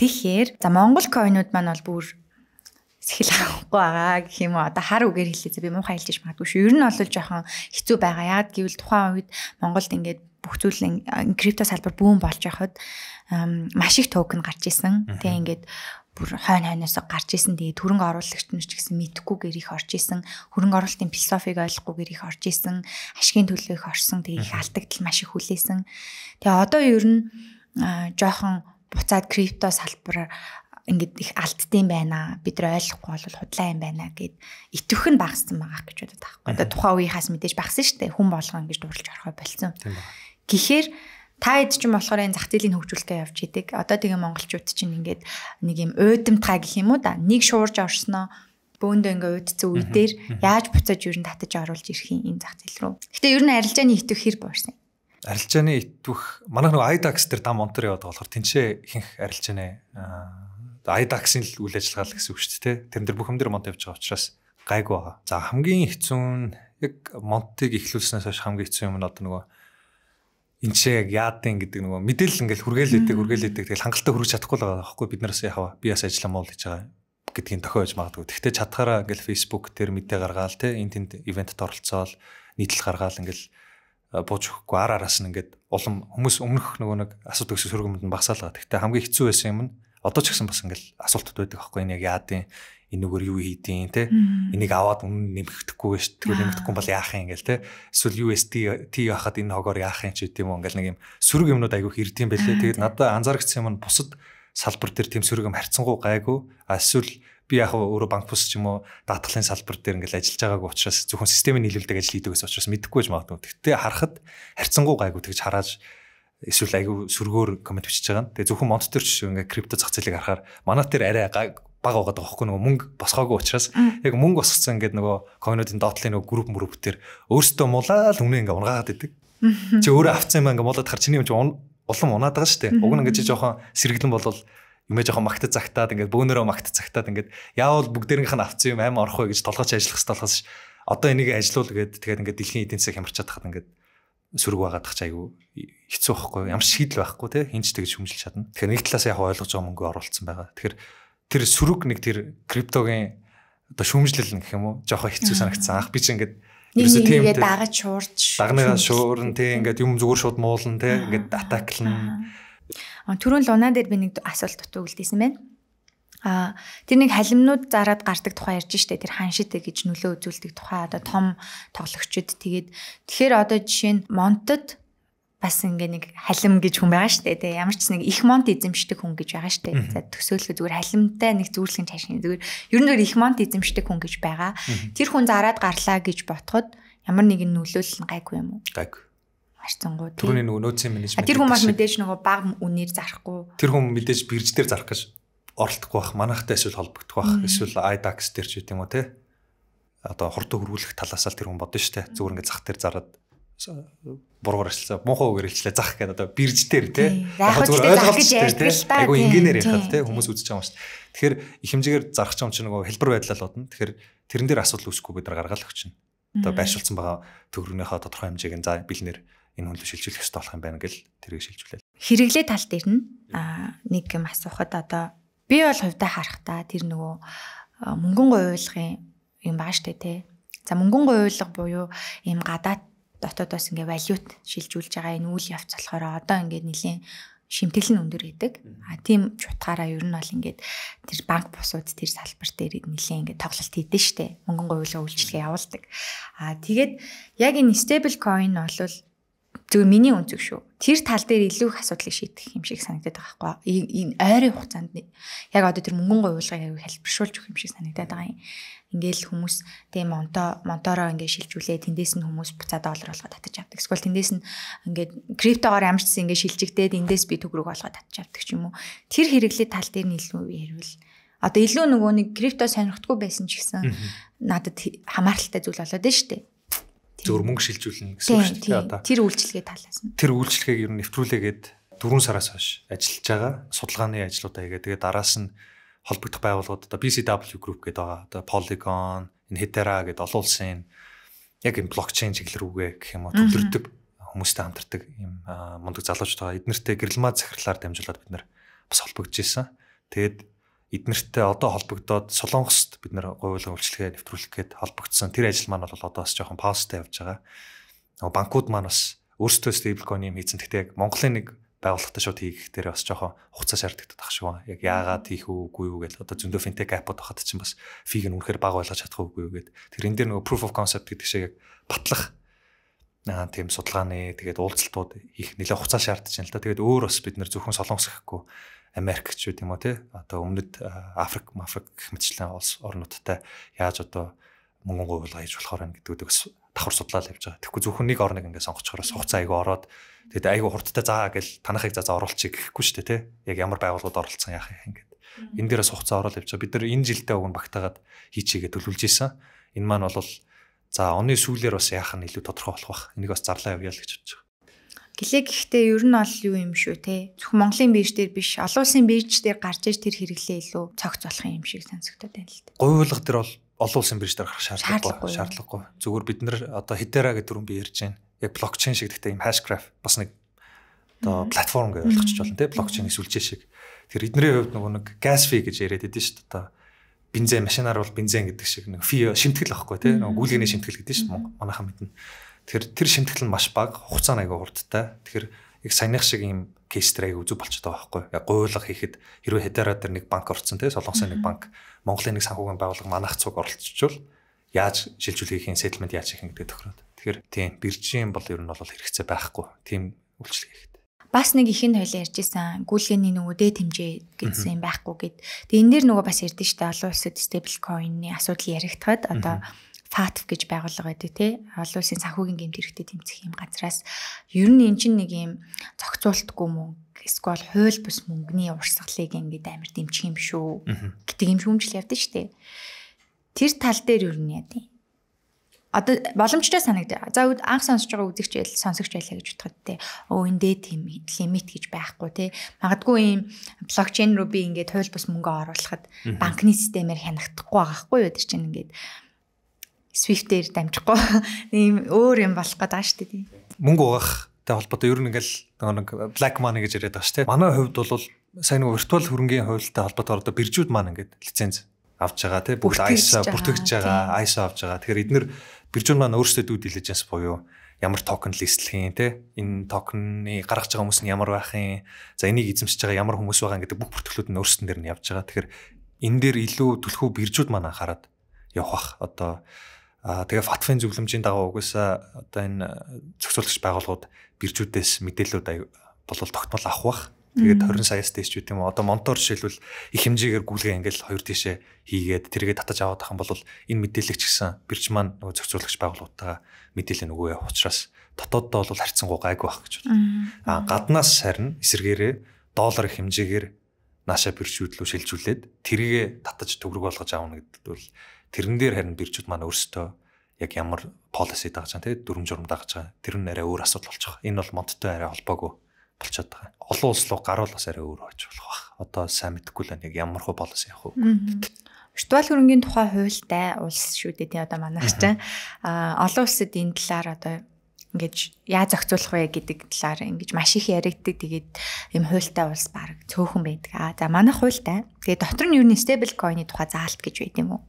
тэгэхээр за монгол койнууд маань бол бүр сэхэл авахгүй байгаа гэх юм уу одоо хар үгээр хэлээ за би муухай хэлж магадгүй шүү ер нь бол жоохон хэцүү байгаа яг гэвэл тухайн үед Монголд ингээд бүх зүйл крипто салбар бүүн болж байхад маш их токен гарч исэн. Тэгээ ингээд бүр хойн хойноос гарч исэн тэгээ төрөнг оруулагч нар ч гэсэн мэдхгүйгээр их орж исэн хөрөнгө оруулалтын философиг ойлгохгүйгээр их орж исэн ашигын төлөө их орсон тэгээ их алдагдал маш их хүлээсэн тэгээ одоо ер нь жоохон буцаад крипто салбараар ингээд их алдтiin байна. Бид нар ойлгохгүй бол худлаа юм байна гэд итвэх нь багассан байгаа гэж бодод таахгүй. Одоо тухайн үеийнхаас мэдээж багасан шүү дээ. Хүн болгоо ингэж дурлж орохой болсон. Гэхээр Та хэд ч юм болохоор энэ зах зээлийн хөгжүүлэлтэд явж идэг. Одоо тэгээ монголчууд чинь ингээд нэг юм уудамтгай гэх юм уу да. Нэг шуурж орсноо бөөндөө ингээ уйдсан үе дээр яаж буцаж юу н татаж оруулж ирэх юм энэ зах зээл рүү. Гэтэ ер нь арилжааны итвэх хэр буурсан. Арилжааны итвэх манайх нөгөө Aidax дээр дам онтер яваад болохоор тэнцээ ихэнх арилжааны Aidax-ийн л үйл ажиллагаа л гэсэн үг шүү дээ. Тэрэн дээр бүх юм дээр монт явж байгаа учраас гайгүй байгаа. За хамгийн хэцүү нь яг монтыг эхлүүлснээс хойш хамгийн хэцүү юм нь одоо нөгөө энэ чинь яг яадын гэдэг нөгөө мэдээлэл ингээл хүргээлээдэг хүргээлээдэг тэгэл хангалттай хүргэж чадахгүй л байгаа байхгүй бид нараас яхаа би бас ажиллаа муу л гэж байгаа гэдгийг тохиож магадгүй. Тэгтээ чадхаараа ингээл Facebook дээр мэдээ гаргаал те энэ тэнд ивентэд оролцоол нийтлэл гаргаал ингээл бууж өгөхгүй ар араас нь ингээд улам хүмүүс өмнөх нөгөө нэг асуулт өгсөн сөргөмөнд нь багсаалгаа. Тэгтээ хамгийн хэцүү байсан юм нь одоо ч гэсэн бас ингээл асуултууд байдаг аахгүй энэ яг яадын энүүгээр юу хийдیں۔ Тэ энийг аваад өмнө нэмэгдэхгүй гэж тэгвэл нэмэгдэхгүй бол яах юм гээл тэ. Эсвэл UST T хахад энэ хогоор яах юм ч гэдэг юм ингээл нэг юм сөрөг юмнууд айгүй ирдэм байлээ. Тэгээд надад анзаарчихсан юм нь бусад салбар дээр тэм сөрөг юм харьцангуй гайгүй. Эсвэл би яг өөрөө банк бус ч юм уу даатгалын салбар дээр ингээл ажиллаж байгааг учраас зөвхөн системийн нийлүүлдэг ажил хийдэг гэсэн учраас мэдэхгүй гэж магадгүй. Гэхдээ харахад харьцангуй гайгүй тэгж харааж эсвэл айгүй сөргөөр коммент бичиж байгаа нь. Тэгээ зөвхөн монт төр чинь ингээ крипто зах зээлийг харахаар манай төр арай баг байгаа даахгүй нөгөө мөнгө босгоогүй учраас яг мөнгө босгоцсон ингээд нөгөө койнуудын доотлын нөгөө групп мөрөв төр өөртөө мулаал үнэ ингээд унгаагаад идэг. Чи өөрөө авцсан юм ингээд мулаад хар чиний юм чи улам унаад байгаа шүү дээ. Уг нь ингээд чи жоохон сэргэлэн болвол юмээ жоохон магтад цагтаад ингээд бөөнөрөө магтад цагтаад ингээд яавал бүгдээрийнх нь авцсан юм амар орох вэ гэж толгойч ажиллах хэрэгтэй болохоос одоо энийг ажилуул гэдэг тэгээд ингээд дэлхийн эдийн засаг хямарчаад тахад ингээд сүрэг байгаад тах чи айгу хэцүү байхгүй ямар шийдэл байхгүй те хинч тэгж хүмжилж чадна. Тэгэхээр нэг талаас яг ойлгож байгаа мөнгө оруулсан байгаа. Тэгэхээр тэр сөрөг нэг тэр криптогийн одоо шүүмжлэл гэх юм уу жоохон хэцүү санагдсан. Ах би ч ингээд ерөөсөө тийм ингээд дагаж шуурч. Дагнаа шуурн тийм ингээд юм зүгээр шууд муулан тийм ингээд атаклна. Төрөө лунаа дээр би нэг асуулт дутуулдээсэн байна. А тэр нэг халимнууд зараад гардаг тухай ярьж штэ тэр ханшитэй гэж нөлөө үзүүлдэг тухай одоо том тоглогчид тэгээд тэгэхээр одоо жишээ нь Монтод бас ингээ нэг халим гэж хүн байгаа штэ тий ямар ч нэг их монт эзэмшдэг хүн гэж байгаа штэ за төсөөлөхөд зүгээр халимтай нэг зүүрлэгийн цаашин зүгээр ер нь зүгээр их монт эзэмшдэг хүн гэж байгаа тэр хүн зараад гарлаа гэж ботход ямар нэгэн нөлөөлөл нь гайгүй юм уу гайгүй харцангуу түрүүний нөгөө нөөцийн менежмент тэр хүн бас мэдээж нөгөө баг үнээр зарахгүй тэр хүн мэдээж бирж дээр зарах гэж оролдохгүй бах манайхтай эсвэл холбогдох бах эсвэл айдакс дээр ч гэдэм үү те одоо хурд хөрвүүлэх талаас л тэр хүн бодно штэ зүгээр ингээ зах дээр зараад буруугаар ажиллаа муухай үгээр хэлчлээ зах гэдэг одоо бирж дээр тий яг зүгээр ойлголцтой тий айгу ингээнээр ярихад тий хүмүүс үзэж байгаа юм шүү тэгэхээр их хэмжээгээр зарах юм чинь нөгөө хэлбэр байдлаа одно тэгэхээр тэрэн дээр асуудал үүсэхгүй гэдэг гаргаал өгч чинь одоо байршуулсан байгаа төгрөгнийхөө тодорхой хэмжээг нь за бэлнэр энэ хүн л шилжүүлэх хэрэгтэй болох юм байна гэл тэрийг шилжүүлээл хэрэглээ тал дээр нь аа нэг юм асуухад одоо би бол хувьдаа харахтаа тэр нөгөө мөнгөн гуйлгын юм баа штэ тий за мөнгөн гуйлга буюу ийм гадаад дотоодоос ингээ валют шилжүүлж байгаа энэ үйл явц болохоор одоо ингээ нэлийн шимтгэл нь өндөр гэдэг. А тийм чухаараа ер нь бол ингээд тэр банк бусууд тэр салбар дээр нэлээд ингээд тоглолт хийдэж штэ. Мөнгөн гуйлаа үйлчлэгээ явуулдаг. А тэгээд яг энэ stable coin бол зөвхөн миний үнцэг шүү. Тэр тал дээр илүү их асуудлыг шийдэх юм шиг санагдаад байгаа байхгүй юу? Энэ ойрын хугацаанд яг одоо тэр мөнгөн гуйлгыг хэлбэршүүлж өгөх юм шиг санагдаад байгаа юм. Ингээл хүмүүс тийм монто монтороо ингээд шилжүүлээ. Тэндээс нь хүмүүс буцаа доллар болгоод татаж авдаг. Эсвэл тэндээс нь ингээд криптогоор амжсан ингээд шилжигдээд эндээс би төгрөг болгоод татаж авдаг ч юм уу. Тэр хэрэглээ тал дээр нь илүү ярил. Одоо илүү нөгөө нэг крипто сонирхтгүй байсан ч гэсэн надад хамааралтай зүйл болоод байна шүү дээ зөвөр мөнгө шилжүүлнэ гэсэн үг шүү дээ. Одоо тэр үйлчлэгээ талаас нь. Тэр үйлчлэгийг ер нь нэвтрүүлээгээд 4 сараас хойш ажиллаж байгаа. Судалгааны ажлуудаа хийгээ. Тэгээ дараас нь холбогдох байгууллагууд одоо BCW group гэдэг байгаа. Одоо Polygon, энэ Hetera гэдэг олон улсын яг энэ блокчейн чиглэл рүүгээ гэх юм уу төлөвлөрдөг хүмүүстэй хамтардаг юм мундаг залуучууд байгаа. Эднэртэй гэрэлмаа захирлаар дамжуулаад бид нар бас холбогдож исэн. Тэгээд эднэртэй одоо холбогдоод Солонгост бид нэр гуйлын үйлчлэгээ нэвтрүүлэх гээд холбогдсон. Тэр ажил маань бол одоо бас жоохон паузтай явж байгаа. Нөгөө банкуд маань бас өөрсдөө стейблкоин юм хийсэн. Гэхдээ яг Монголын нэг байгууллагатай шууд хийх дээр бас жоохон хугацаа шаарддаг байх шиг байна. Яг яагаад хийх үгүй юу гэдэг. Одоо зөндөө финтек апууд хахад чинь бас фиг нь үнэхээр баг байлгаж чадах үгүй юу гэдэг. Тэр энэ дээр нөгөө proof of concept гэдэг шиг яг батлах аа тийм судалгааны тэгээд уулзалтууд хийх нэлээд хугацаа шаардж байна л да. Тэгээд өөр бас бид нэр зөвхөн солонгос гэхгүй Америк ч юм уу тий одоо өмнөд Африк, Африк гэх мэтчлэн улс орнуудтай яаж одоо мөнгөн гуйлгаа хийж болохоор байна гэдгүүдийг давхар судлал явьж байгаа. Тэгэхгүй зөвхөн нэг орныг ингээд сонгочихороо хуцаа айгу ороод тэгээд айгу хурдтай заа гэл танахыг за за оруулчих гэхгүй шүү дээ тий. Яг ямар байгууллагууд оролцсон яах юм ингээд. Энэ дээрээс хуцаа оруулаад явьж байгаа. Бид нар энэ жилдээ өгөн багтаагаад хийчихээ төлөвлөж исэн. Энэ маань бол за оны сүүлээр бас яах нь илүү тодорхой болох бах. Энийг бас зарлаа явъя л гэж бодож Гэлээ гэхдээ ер нь ол юу юм шүү те. Зөвхөн Монголын бирж дээр биш, олон улсын бирж дээр гарч иж тэр хэрэглээ илүү цогц болох юм шиг санагдаад байна л дээ. Гуйвлага дээр бол олон улсын бирж дээр гарах шаардлагагүй, шаардлагагүй. Зүгээр бид нар одоо Hedera гэдэг төрөм би ярьж байна. Яг блокчейн шиг гэхдээ юм hashgraph бас нэг одоо платформ гэж ойлгочих жолон те. Блокчейн сүлжээ шиг. Тэр эднэрийн хувьд нөгөө нэг gas fee гэж яриад байдсан шүү дээ. Бензин машинаар бол бензин гэдэг шиг нэг fee шимтгэл авахгүй те. Нөгөө гүйлгээний шимтгэл гэдэг шүү дээ. Манайхан мэднэ. Тэгэхээр тэр шимтгэл нь маш бага, хугацаа нь аягүй хурдтай. Тэгэхээр их саяных шиг юм кейс дээр аягүй зүг болчиход байгаа байхгүй. Яг гуйлах хийхэд хэрвээ хадаараа тэр нэг банк орцсон те солонгосын нэг банк Монголын нэг санхүүгийн байгууллага манайх цуг оролцчихвол яаж шилжүүлэх юм, settlement яаж хийх юм гэдэг тохироод. Тэгэхээр тийм биржийн бол ер нь бол хэрэгцээ байхгүй. Тийм үйлчлэг хийх бас нэг ихэнд хоёлаа ярьжсэн гүйлгээний нөгөө дээд хэмжээ гэсэн юм байхгүй гэд. Тэгээ энэ дээр нөгөө бас ярдэ штэ олон улсад stable coin-ны асуудал яригдахад одоо mm -hmm FATF гэж байгууллага байдаг тий. Олон улсын санхүүгийн гэмт хэрэгтэй тэмцэх юм газраас ер нь эн чинь нэг юм зохицуултгүй мөн эсвэл хууль бус мөнгөний урсгалыг ингээд амар дэмжих юм шүү гэдэг юм шүүмжил явдсан шүү дээ. Тэр тал дээр ер нь яа тий. Одоо боломжтой санагдаа. За анх сонсож байгаа үзэгч байл сонсогч байлаа гэж утгад те. Өө эндээ тийм лимит гэж байхгүй те. Магадгүй ийм блокчейн руу би ингээд хууль бус мөнгө оруулахад банкны системээр хянахдахгүй байгаа хгүй юу тэр чинь ингээд Swift-ээр дамжихгүй ийм өөр юм болох гэдэг ааш тий. Мөнгө угаахтай холбоотой ер нь ингээл нэг black money гэж яриад байгаа шүү тий. Манай хувьд бол сайн нэг виртуал хөрөнгөний хувьтай холбоотойгоор одоо биржүүд маань ингээд лиценз авч байгаа тий. Бүгд ISA бүртгэж байгаа, ISA авч байгаа. Тэгэхээр эдгээр биржүүд маань өөрсдөө due diligence буюу ямар токен листлэх юм те энэ токенны гаргаж байгаа хүмүүс нь ямар байх юм за энийг эзэмшиж байгаа ямар хүмүүс байгаа гэдэг бүх бүртгэлүүд нь өөрсдөн дээр нь явж байгаа тэгэхээр энэ дээр илүү төлхөө биржүүд маань анхаарат явах одоо Аа тэгээ фатфын зөвлөмжийн дагуу угсаа одоо энэ э, зохицуулагч байгууллагууд биржүүдээс мэдээлэлүүд болол тогтмол авах бах. Тэгээд 20 саяас дээш ч үт юм. Одоо монтор жишээлбэл их хэмжээгээр гүйлгээ ингээл хоёр тишээ хийгээд тэргээ татаж аваад ахын бол энэ мэдээлэлч гэсэн бирж маань нөгөө зохицуулагч байгууллагуудтайгаа мэдээлэл нөгөө явах учраас дотооддоо бол харьцангуй гайгүй байх гэж байна. Аа гаднаас харин эсэргээрээ доллар их хэмжээгээр наашаа биржүүд лөө шилжүүлээд тэргээ татаж төгрөг болгож аавна гэдэг бол Тэрэн дээр харин биржүүд маань өөрсдөө яг ямар policy дагаж байгаа те дүрм журм дагаж байгаа. Тэр нь арай өөр асуудал болчих. Энэ бол модтой арай холбоогүй болчиход байгаа. Олон улс руу гарвал бас арай өөр болж болох бах. Одоо сайн мэдэхгүй л яг ямар хөө policy явах вэ? Виртуал хөрөнгөний тухай хуультай улс шүү дээ тий одоо манайх чинь аа олон улсад энэ талаар одоо ингэж яаж зохицуулах вэ гэдэг талаар ингэж маш их яригддаг. Тэгээд юм хуультай улс баг цөөхөн байдаг. За манайх хуультай. Тэгээд дотор нь юу нэг stable coin-ы тухай заалт гэж байт юм уу?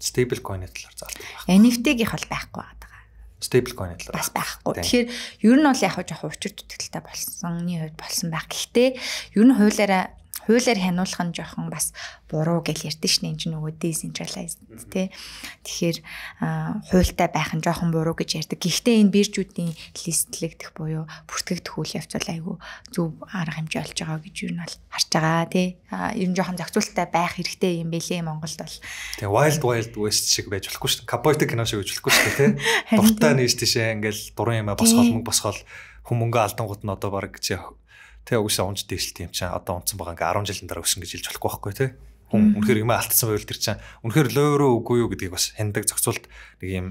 stable coin-ы талаар заалдаг байна. NFT-гийнх бол байхгүй байгаа. Stable coin-ы талаар бас байхгүй. Тэгэхээр ер нь бол яг хөө жоох учир төгтөлтэй болсонны хувьд болсон байх. Гэхдээ ер нь хуулаараа хуулиар хянуулах нь жоохон бас буруу гэж ярьдэн шнэ энэ ч нөгөө decentralized тий. Тэгэхээр хуультай байх нь жоохон буруу гэж ярьдаг. Гэхдээ энэ биржүүдийн листлэгдэх буюу бүртгэгдэх үйл явц айгүй зөв арга хэмжээ олж байгаа гэж юу нь бол харж байгаа тий. Ер нь жоохон зохицуулттай байх хэрэгтэй юм бэлээ Монголд бол. Тэгээ wild wild west шиг байж болохгүй шнэ. Cowboy кино шиг байж болохгүй шнэ тий. Дуртай нэрс тийшээ ингээл дурын юм а босгоол мөнгө босгоол хүмүүнгөө алдангууд нь одоо баг чи Тэгээ угсаа унж дээшлт юм чинь одоо унцсан байгаа ингээ 10 жилийн дараа өснө гэж хэлж болохгүй байхгүй тий. Хүн үнэхээр юм алдсан байвал тэр чинь үнэхээр лойроо үгүй юу гэдгийг бас хяндаг зохицуулт нэг юм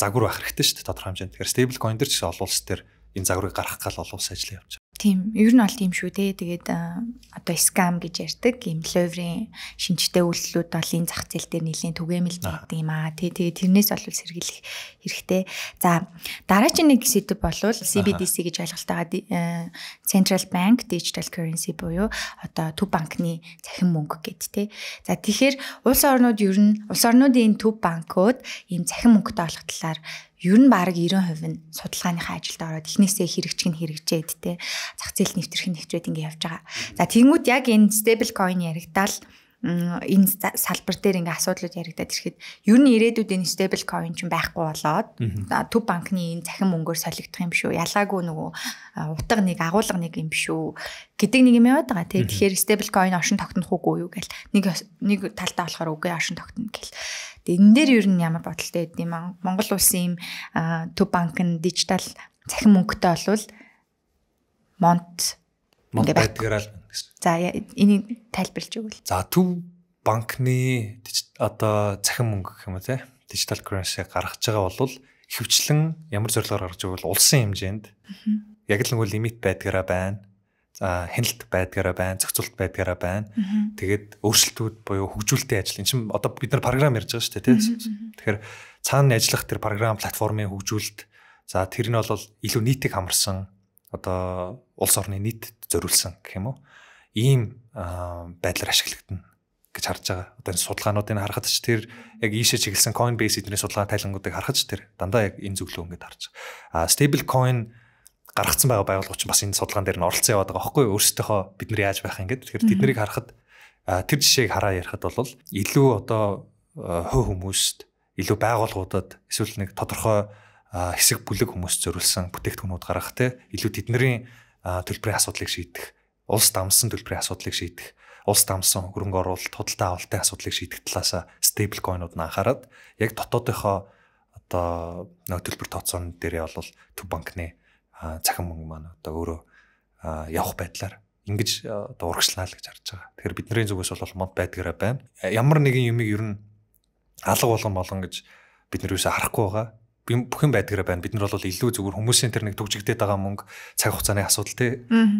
загвар байх хэрэгтэй шүү дээ тодорхой хэмжээнд. Тэгэхээр stable coin дэр ч гэсэн олон улс төр энэ загварыг гаргах гал олон улс ажиллаж явж Тийм, ер нь бол тийм шүү те. Тэгээд одоо scam гэж ярьдаг юм лойврын шинжтэй үйлдэлүүд бол энэ зах зээл дээр нэлийн түгээмэл байдаг юм аа. Тэ тэгээд тэрнээс олвол сэргийлэх хэрэгтэй. За, дараа чинь нэг сэдв болвол CBDC гэж ойлголтойгаа Central Bank Digital Currency буюу одоо төв банкны цахим мөнгө гэд те. За, тэгэхээр улс орнууд ер нь улс орнуудын төв банкуд ийм цахим мөнгөтэй болох талаар ер нь бараг 90% нь судалгааныхаа ажилд ороод эхнээсээ хэрэгжих нь хэрэгжээд те зах зээл нэвтрэх нь нэвтрээд ингэ явж байгаа. За тэгмүүд яг энэ stable coin яригдаал энэ салбар дээр ингээ асуудлууд яригадаад ирэхэд ер нь ирээдүйд энэ stable coin ч байхгүй болоод төв банкны энэ захин мөнгөөр солигдох юм шүү. Ялаагүй нөгөө утга нэг агуулга нэг юм шүү гэдэг нэг юм яваад байгаа. Тэгэхээр stable coin оршин тогтнохгүй юу гэл нэг нэг талтаа болохоор үгүй оршин тогтно гэл. Тэгээд энэ дээр ер нь ямар бодолтой байд юм Монгол улсын ийм төв банк нь дижитал цахим мөнгөтэй болвол монт ингээ байдгаар л гэсэн. За энийг тайлбарлаж өгвөл. За төв банкны одоо цахим мөнгө гэх юм уу те дижитал currency гаргаж байгаа бол ихэвчлэн ямар зорилгоор гаргаж байгаа бол улсын хэмжээнд яг л нэг лимит байдгаараа байна за хяналт байдгаараа байна, зохицуулт байдгаараа байна. Тэгээд өөрчлөлтүүд буюу хөгжүүлэлтийн ажил энэ чинь одоо бид нар програм ярьж байгаа шүү дээ тийм. Тэгэхээр цаана ажиллах тэр програм платформын хөгжүүлэлт за тэр нь бол илүү нийтийг хамарсан одоо улс орны нийт зориулсан гэх юм уу? Ийм байдлаар ашиглагдана гэж харж байгаа. Одоо энэ судалгаануудыг харахад ч тэр яг ийшээ чиглэсэн Coinbase эдний судалгаа тайлангуудыг харахад ч тэр дандаа яг энэ зөвлөө ингээд харж байгаа. А stable coin гаргацсан байгаа байгууллагууд ч бас энэ судалгаан дээр нь оролцсон яваад байгаа байхгүй өөрсдийнхөө бид нар яаж байх юм гээд тэгэхээр тэд нарыг харахад тэр жишээг хараа ярихад бол илүү одоо хөө хүмүүст илүү байгууллагуудад эсвэл нэг тодорхой хэсэг бүлэг хүмүүст зориулсан бүтээгдэхүүнүүд гаргах те илүү тэдний төлбөрийн асуудлыг шийдэх улс дамсан төлбөрийн асуудлыг шийдэх улс дамсан хөрөнгө оруулалт худалдаа авалтын асуудлыг шийдэх талаас стейбл койнууд нь анхаарат яг дотоодынхоо одоо нөх төлбөр тооцоон дээрээ бол төв банкны цахим мөнгө маань одоо өөрөө явах байдлаар ингэж дуурагшлаа л гэж харж байгаа. Тэгэхээр бидний зүгээс бол монд байдгаараа байна. Ямар нэгэн юмыг ер нь алга болгон болгон гэж бид нар юусаа харахгүй байгаа. Би бүхэн байдгаараа байна. Бид нар бол илүү зүгээр хүмүүсийн тэр нэг төгжигдээд байгаа мөнгө цаг хугацааны асуудал тий.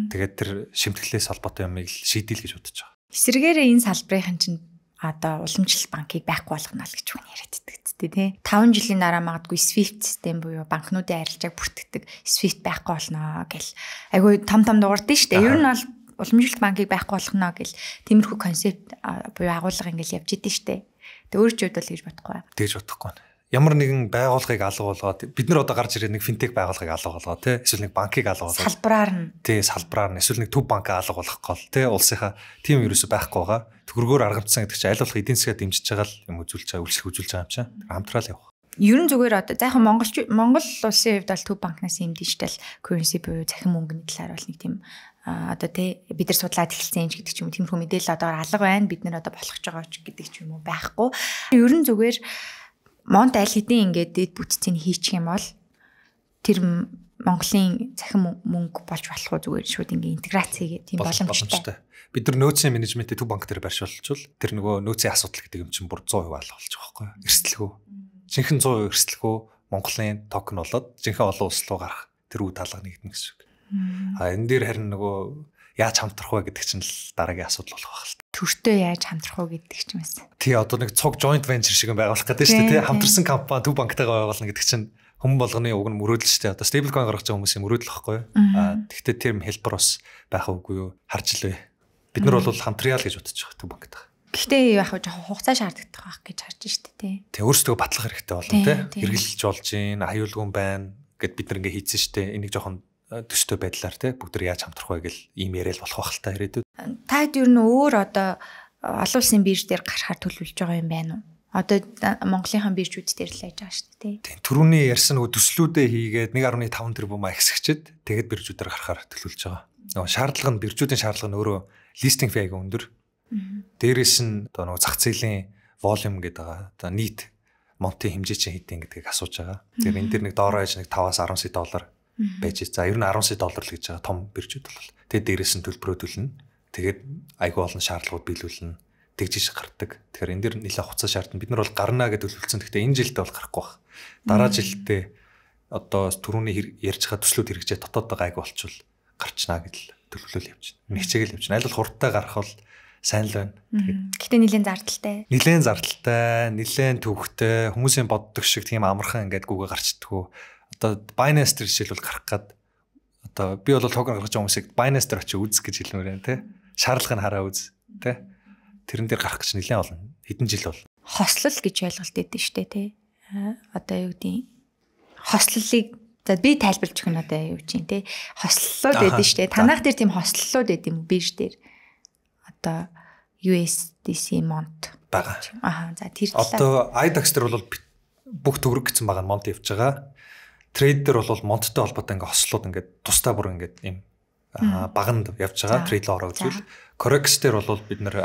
Тэгээд тэр шимтгэлээс холбоотой юмыг шийдээл гэж бодож байгаа. Эсвэргээрээ энэ салбарын чинь одоо уламжлалт банкыг байхгүй болгоно л гэж хүн яриад байдаг ч тийм 5 жилийн дараа магадгүй Swift систем буюу банкнуудын арилжааг бүртгэдэг Swift байхгүй болно гэл айгүй том том дуурд нь шүү дээ. Ер нь бол уламжлалт банкыг байхгүй болгоно гэл тиймэрхүү концепт буюу агуулга ингээл явж идэв шүү дээ. Тэг өөрчлөлт бол гэж бодохгүй. Тэгж бодохгүй ямар нэгэн байгууллагыг алга болгоод бид нар одоо гарч ирэх нэг финтех байгууллагыг алга болгоо те эсвэл нэг банкыг алга болгоо салбараар нь тий салбараар нь эсвэл нэг төв банкаа алга болгох гол те улсынхаа тийм ерөөсөй байхгүй байгаа төгрөгөөр аргамцсан гэдэг чинь аль болох эдийн засгаа дэмжиж байгаа л юм үзүүлж байгаа үйлчлэх үзүүлж байгаа юм чинь хамтрал явах ерөн зүгээр одоо заахан Монгол Монгол улсын хувьд бол төв банкнаас юм дижитал currency буюу цахим мөнгөний талаар бол нэг тийм одоо тий бид нар судлаад эхэлсэн юм ч гэдэг ч юм тиймэрхүү мэдээлэл одоо алга байна бид нар одоо болох ч байгаа ч гэдэг ч юм уу байхгүй ерөн зүгээр Монд аль хэдийн ингээд дэд бүтцийг хийчих юм бол тэр Монголын цахим мөнгө болж болох уу зүгээр шууд ингээ интеграц хийгээ тийм боломжтой. Бид нар нөөцийн менежментийг төв банк дээр барьшуулчвал тэр нөгөө нөөцийн асуудал гэдэг юм чинь бүр 100% алга болчих واخхой. Эрсдэлгүй. Жинхэнэ 100% эрсдэлгүй Монголын токен болоод жинхэнэ олон улс руу гарах тэр үе талга нэгдэн гэсэн үг. А энэ дээр харин нөгөө яаж хамтрах вэ гэдэг чинь л дараагийн асуудал болох байх л төртөө яаж хамтрах уу гэдэг ч юм эс. Тий одоо нэг цуг joint venture шиг юм байгуулах гэдэг чинь тий хамтарсан компани төв банктайгаа байгуулна гэдэг чинь хүм болгоны уг нь мөрөөдөл шүү дээ. Одоо stable coin гаргаж байгаа хүмүүсийн мөрөөдөл واخгүй. Аа тэгтээ тэр хэлбэр бас байх үгүй юу? Харж илвэ. Бид нар бол хамтрыял гэж бодож байгаа төв банктайгаа. Гэхдээ яг хаа жоохон хугацаа шаарддаг байх гэж харж штэ тий. Тэ өөрсдөө батлах хэрэгтэй болно тий. Хэрэгжилж болж гин, аюулгүй байна гэд бид нар ингээ хийцэн штэ. Энийг жоохон төстэй байдлаар те бүгд төр яаж хамтрах вэ гэл ийм яриад болох байх л та ирээдүйд. Та хэд ер нь өөр одоо олон улсын бирж дээр гарахаар төлөвлөж байгаа юм байна уу? Одоо Монголынхан биржүүд дээр л яаж байгаа шүү дээ тий. Төрүүний ярьсан нөгөө төслүүдээ хийгээд 1.5 тэрбум ахсагчд тэгэд биржүүдээр гарахаар төлөвлөж байгаа. Нөгөө шаардлага нь биржүүдийн шаардлага нь өөрөө листинг фи аяга өндөр. Дээрээс нь одоо нөгөө зах зээлийн volume гэдэг байгаа. Одоо нийт монтын хэмжээ чинь хэдийн гэдгийг асууж байгаа. Тэгэхээр энэ дэр нэг доороо аж нэг 5-аас 10 сая доллар байж. За ер нь 10 сая доллар л гэж байгаа том биржүүд бол. Тэгээд дээрээс нь төлбөрөө төлнө. Тэгээд айгүй олон шаардлагууд биелүүлнэ. Тэгжиж гардаг. Тэгэхээр энэ дэр нэлээд хугацаа шаардна. Бид нар бол гарна гэдэг төлөвлөсөн. Гэхдээ энэ жилдээ бол гарахгүй байна. Дараа жилдээ одоо түрүүний ярьж байгаа төслүүд хэрэгжээ дотоод байгаа айгүй болчихвол гарчна гэдэл төлөвлөл явчихна. Нэг чиглэл явчихна. Аль бол хурдтай гарах бол сайн л байна. Гэхдээ нэлээд зардалтай. Нэлээд зардалтай, нэлээд төвөгтэй, хүмүүсийн боддог шиг тийм амархан ингээд гүгэ гарчдгүү одоо Binance дээр жишээлбэл гарах гад одоо би бол токен гаргаж байгаа хүмүүсийг Binance дээр очиж үз гэж хэлмээр байна тий. Шаарлах нь хараа үз тий. Тэрэн дээр гарах гэж нэлээд олно. Хэдэн жил бол. Хослол гэж ойлголт өгдөн штэ тий. Одоо юу гэдгийг хослолыг За би тайлбарлаж өгнө одоо юу чинь те хослолууд байдаг шүү дээ. Танах дээр тийм хослолууд байдаг юм биш дээр. Одоо USDC mont бага. Аа за тэр талаар. Одоо iDAX дээр бол бүх төгрөг гэсэн байгаа нь mont явж байгаа трейд дээр бол монттой холбоотой ингээ хослууд ингээ тусдаа бүр ингээ юм баганд явж байгаа трейд ороо үзвэл correx дээр бол бид нэр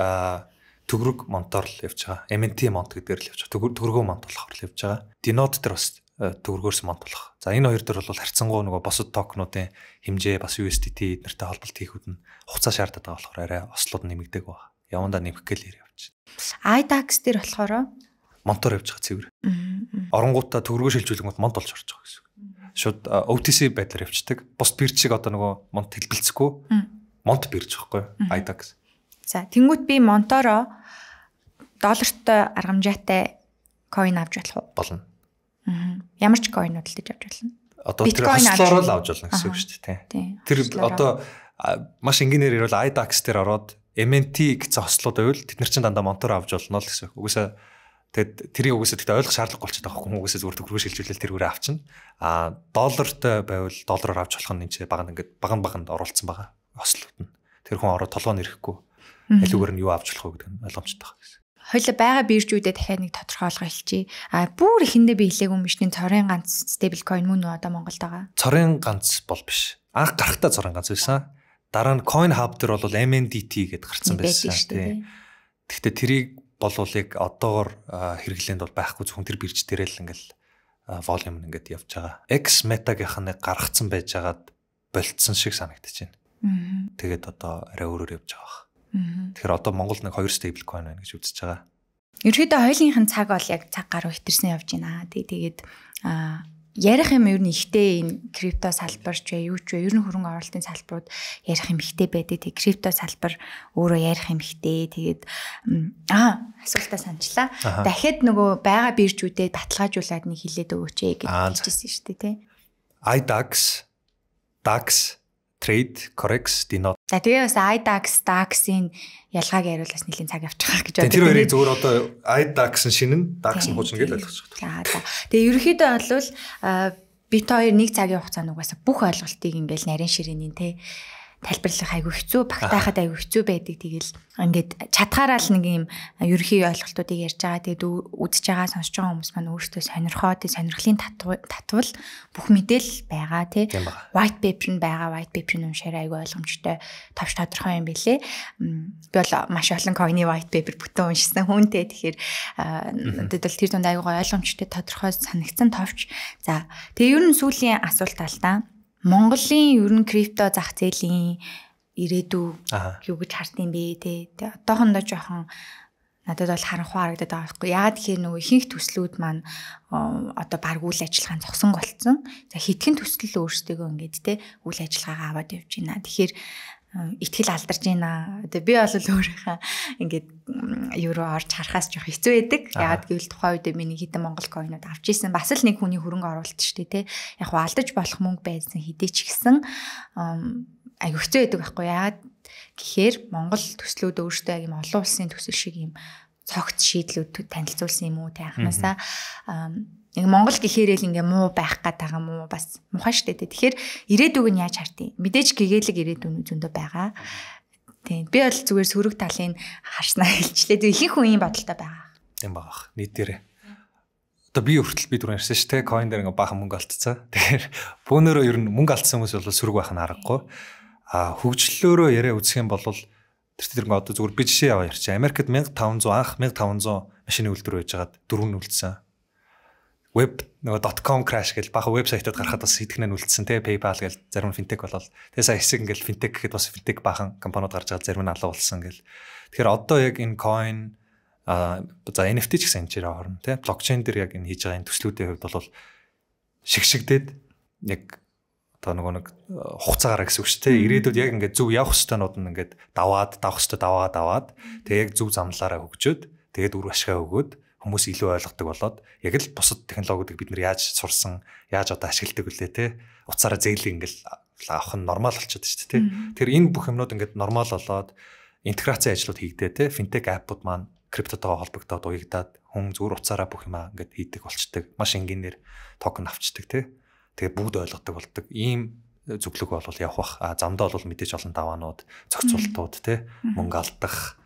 төгрөг монтоор л явж байгаа. MNT монт гэдгээр л явж байгаа. Төгрөгөө монт болохоор л явж байгаа. Denote дээр бас төгрөгөөс монт болох. За энэ хоёр дээр бол харьцангуй нөгөө босод токнуудын хэмжээ бас USDT эднэртэй холболт хийхэд нь хугацаа шаарддаг болохоор арай ослууд нэмэгдэг баг. Явандаа нэмэх гээл явж байна. IDAX дээр болохоор монтор явж байгаа цэвэр. Оронгуудаа төгрөгөө шилжүүлэнгүүт монт болж орж байгаа гэсэн. Шууд OTC байдлаар явцдаг. Бус бирж шиг одоо нөгөө монт хэлбэлцэхгүй. Монт бирж байхгүй. Айда гэсэн. За тэнгуут би монтороо доллартай аргамжаатай coin авч болох уу? Болно. Ямар ч coin-ууд л дэж авч болно. Одоо тэр хаслороо л авч болно гэсэн үг шүү дээ. Тэр одоо маш энгийнээр ирвэл IDAX дээр ороод MNT гэсэн хослууд байвал тэд нар чинь дандаа монтор авч болно л гэсэн үг. Угсаа Тэгэд тэрийг угсаа тэгтээ ойлгох шаардлага болчиход байгаа хүмүүс угсаа зүгээр төгрөгөөр шилжүүлэл тэр үрээ авчин. Аа доллартай байвал доллараар авч болох нь энэ баг нь ингээд баган баганд оруулсан байгаа. Ослууд нь. Тэр хүн ороо толгоо нэрхгүй. Аливаар нь юу авч болох вэ гэдэг нь ойлгомжтой байгаа гэсэн. Хойло байгаа биржүүдэд дахиад нэг тодорхой олго хэлчихье. А бүр ихэндээ би хэлээгүй юм биш нэг цорын ганц stablecoin мөн үү одоо Монголд байгаа? Цорын ганц бол биш. Анх гарахтаа цорын ганц байсан. Дараа нь coin hub дээр бол MNDT гэдээ гарцсан байсан тийм. Гэхдээ тэрийг болуулыг одоогор хэрэглээнд бол байхгүй зөвхөн тэр бирж дээрэл ингээл волюм ингээд явж байгаа. X мета-гийнх нь гаргацсан байжгаад болцсон шиг санагдчихэв. Тэгээд одоо арай өөрөөр явж байгаа бах. Тэгэхээр одоо Монголд нэг хоёр stable coin байна гэж үзэж байгаа. Ерөөдөө хоёулынх нь цаг бол яг цаг гаруй хитэрсэн явж байна. Тэгээд тэгээд ярих юм ер нь ихтэй энэ крипто салбар ч вэ юу ч вэ ер нь хөрөнгө оруулалтын салбарууд ярих юм ихтэй байдаг. Тэг крипто салбар өөрөө ярих юм ихтэй. Тэгээд аа асуултаа санчлаа. Дахиад нөгөө байга биржүүдэд баталгаажуулаад нэг хилээд өгөөч ээ гэж хэлжсэн шүү дээ тий. IDAX DAX trade correx denote. За тэгээ бас IDAX DAX-ийн ялгааг яриул бас нэлийн цаг авчих гэж байна. Тэр хоёрыг зөвөр одоо IDAX шинэ нь DAX нь хуучин гэж ойлгож байна. Тэгээ ерөнхийдөө бол бит хоёр нэг цагийн хугацаанд угаасаа бүх ойлголтыг ингээл нарийн ширээний те тайлбарлах айгүй хэцүү, багтаахад айгүй хэцүү байдаг. Тэгэл ингээд чадхаараа л нэг юм ерөхийн ойлголтуудыг ярьж байгаа. Тэгэд үзэж байгаа, сонсож байгаа хүмүүс маань өөртөө сонирхоо, тэг сонирхлын татвал бүх мэдээлэл байгаа тий. White paper нь байгаа, white paper нь уншаарай айгүй ойлгомжтой, товч тодорхой юм билэ. Би бол маш олон cognitive white paper бүтэн уншсан хүн тий. Тэгэхээр тэд бол тэр тунд айгүй ойлгомжтой, тодорхой санагдсан товч. За, тэг ер нь сүүлийн асуулт алдаа Монголын ер нь крипто зах зээлийн ирээдүй юу гэж хартын бэ те. Одоохондоо жоохон надад бол харанхуй харагдаад байгаа байхгүй. Яагаад гэхээр нөгөө ихэнх төслүүд маань одоо баг үйл ажиллагаан зогсонг болцсон. За хитгэн төсөл өөрсдөө ингээд те үйл ажиллагаагаа аваад явж байна. Тэгэхээр итгэл алдарч байна. Тэгээ би бол өөрийнхөө ингээд юу руу орж харахаас жоох хэцүү байдаг. Ягаад гэвэл тухайн үед миний хэдэн монгол койнод авч ирсэн. Бас л нэг хүний хөрөнгө оруулалт шүү дээ, тэ. Яг хуу алдаж болох мөнгө байсан хідээч гисэн аяг хэцүү байдаг байхгүй ягаад гэхээр монгол төслүүд өөртөө юм олон улсын төсөл шиг юм цогц шийдлүүд танилцуулсан юм уу тэ анханасаа mm -hmm Яг Монгол гэхээрээ л ингээ муу байх гээд байгаа мүү бас мухан штэ тэ. Тэгэхээр ирээдүг нь яаж хартыг? Мэдээж гэгээлэг ирээдүйн зөндөө байгаа. Тийм. Би бол зүгээр сөрөг талын харснаа хэлчлээ. Ихэнх хүн ийм бодолтой байгаа. Тийм байгаа. Нийтээрээ. Одоо би хүртэл би түрэн ярьсан шүү дээ. Coin дээр ингээ бахан мөнгө алдцаа. Тэгэхээр бөөнөрөө ер нь мөнгө алдсан хүмүүс бол сөрөг байх нь аргагүй. Аа хөгжлөлөөрөө яриа үзэх юм бол тэр тэр ингээ одоо зүгээр би жишээ аваа ярьчих. Америкт 1500 анх 1500 машины үйлдвэр байжгаад дөрөв нь үлдсэн веб нөгөө .com crash гэж баха вебсайтад гарахад бас сэтгэнэн үлдсэн те PayPal гэж зарим финтек болол тэгээ сая хэсэг ингээл финтек гэхэд бас финтек бахан компаниуд гарч байгаа зарим нь алга болсон гэл тэгэхээр одоо яг энэ coin а за NFT ч гэсэн энэ чирээ орно те блокчейн дээр яг энэ хийж байгаа энэ төслүүдийн хувьд бол шигшигдээд яг одоо нөгөө нэг э, хугацаагаар гэсэн үг шүү дээ ирээдүйд яг ингээд зөв явах хэвээр нь ингээд даваад давах хэвээр даваад аваад тэгээ яг зөв замлаараа хөгжөөд тэгээд үр ашгаа өгөөд хүмүүс илүү ойлгодог болоод яг л бусад технологиудыг бид нэр яаж сурсан, яаж одоо ашигладаг үлээ те. Утсаараа зээл ингээл авах нь нормал болчиход шүү дээ те. Тэгэхээр энэ бүх юмнууд ингээд нормал болоод интеграцийн ажлууд хийгдээ те. Финтек аппууд маань криптотойгоо холбогдоод уягдаад хүн зүгээр утсаараа бүх юмаа ингээд хийдэг болчдөг. Маш энгийнээр токен авчдаг те. Тэгээ бүгд ойлгодог болдог. Ийм зөвлөг бол явах бах. А замдаа бол мэдээж олон даваанууд, зохицуултууд те мөнгө алдах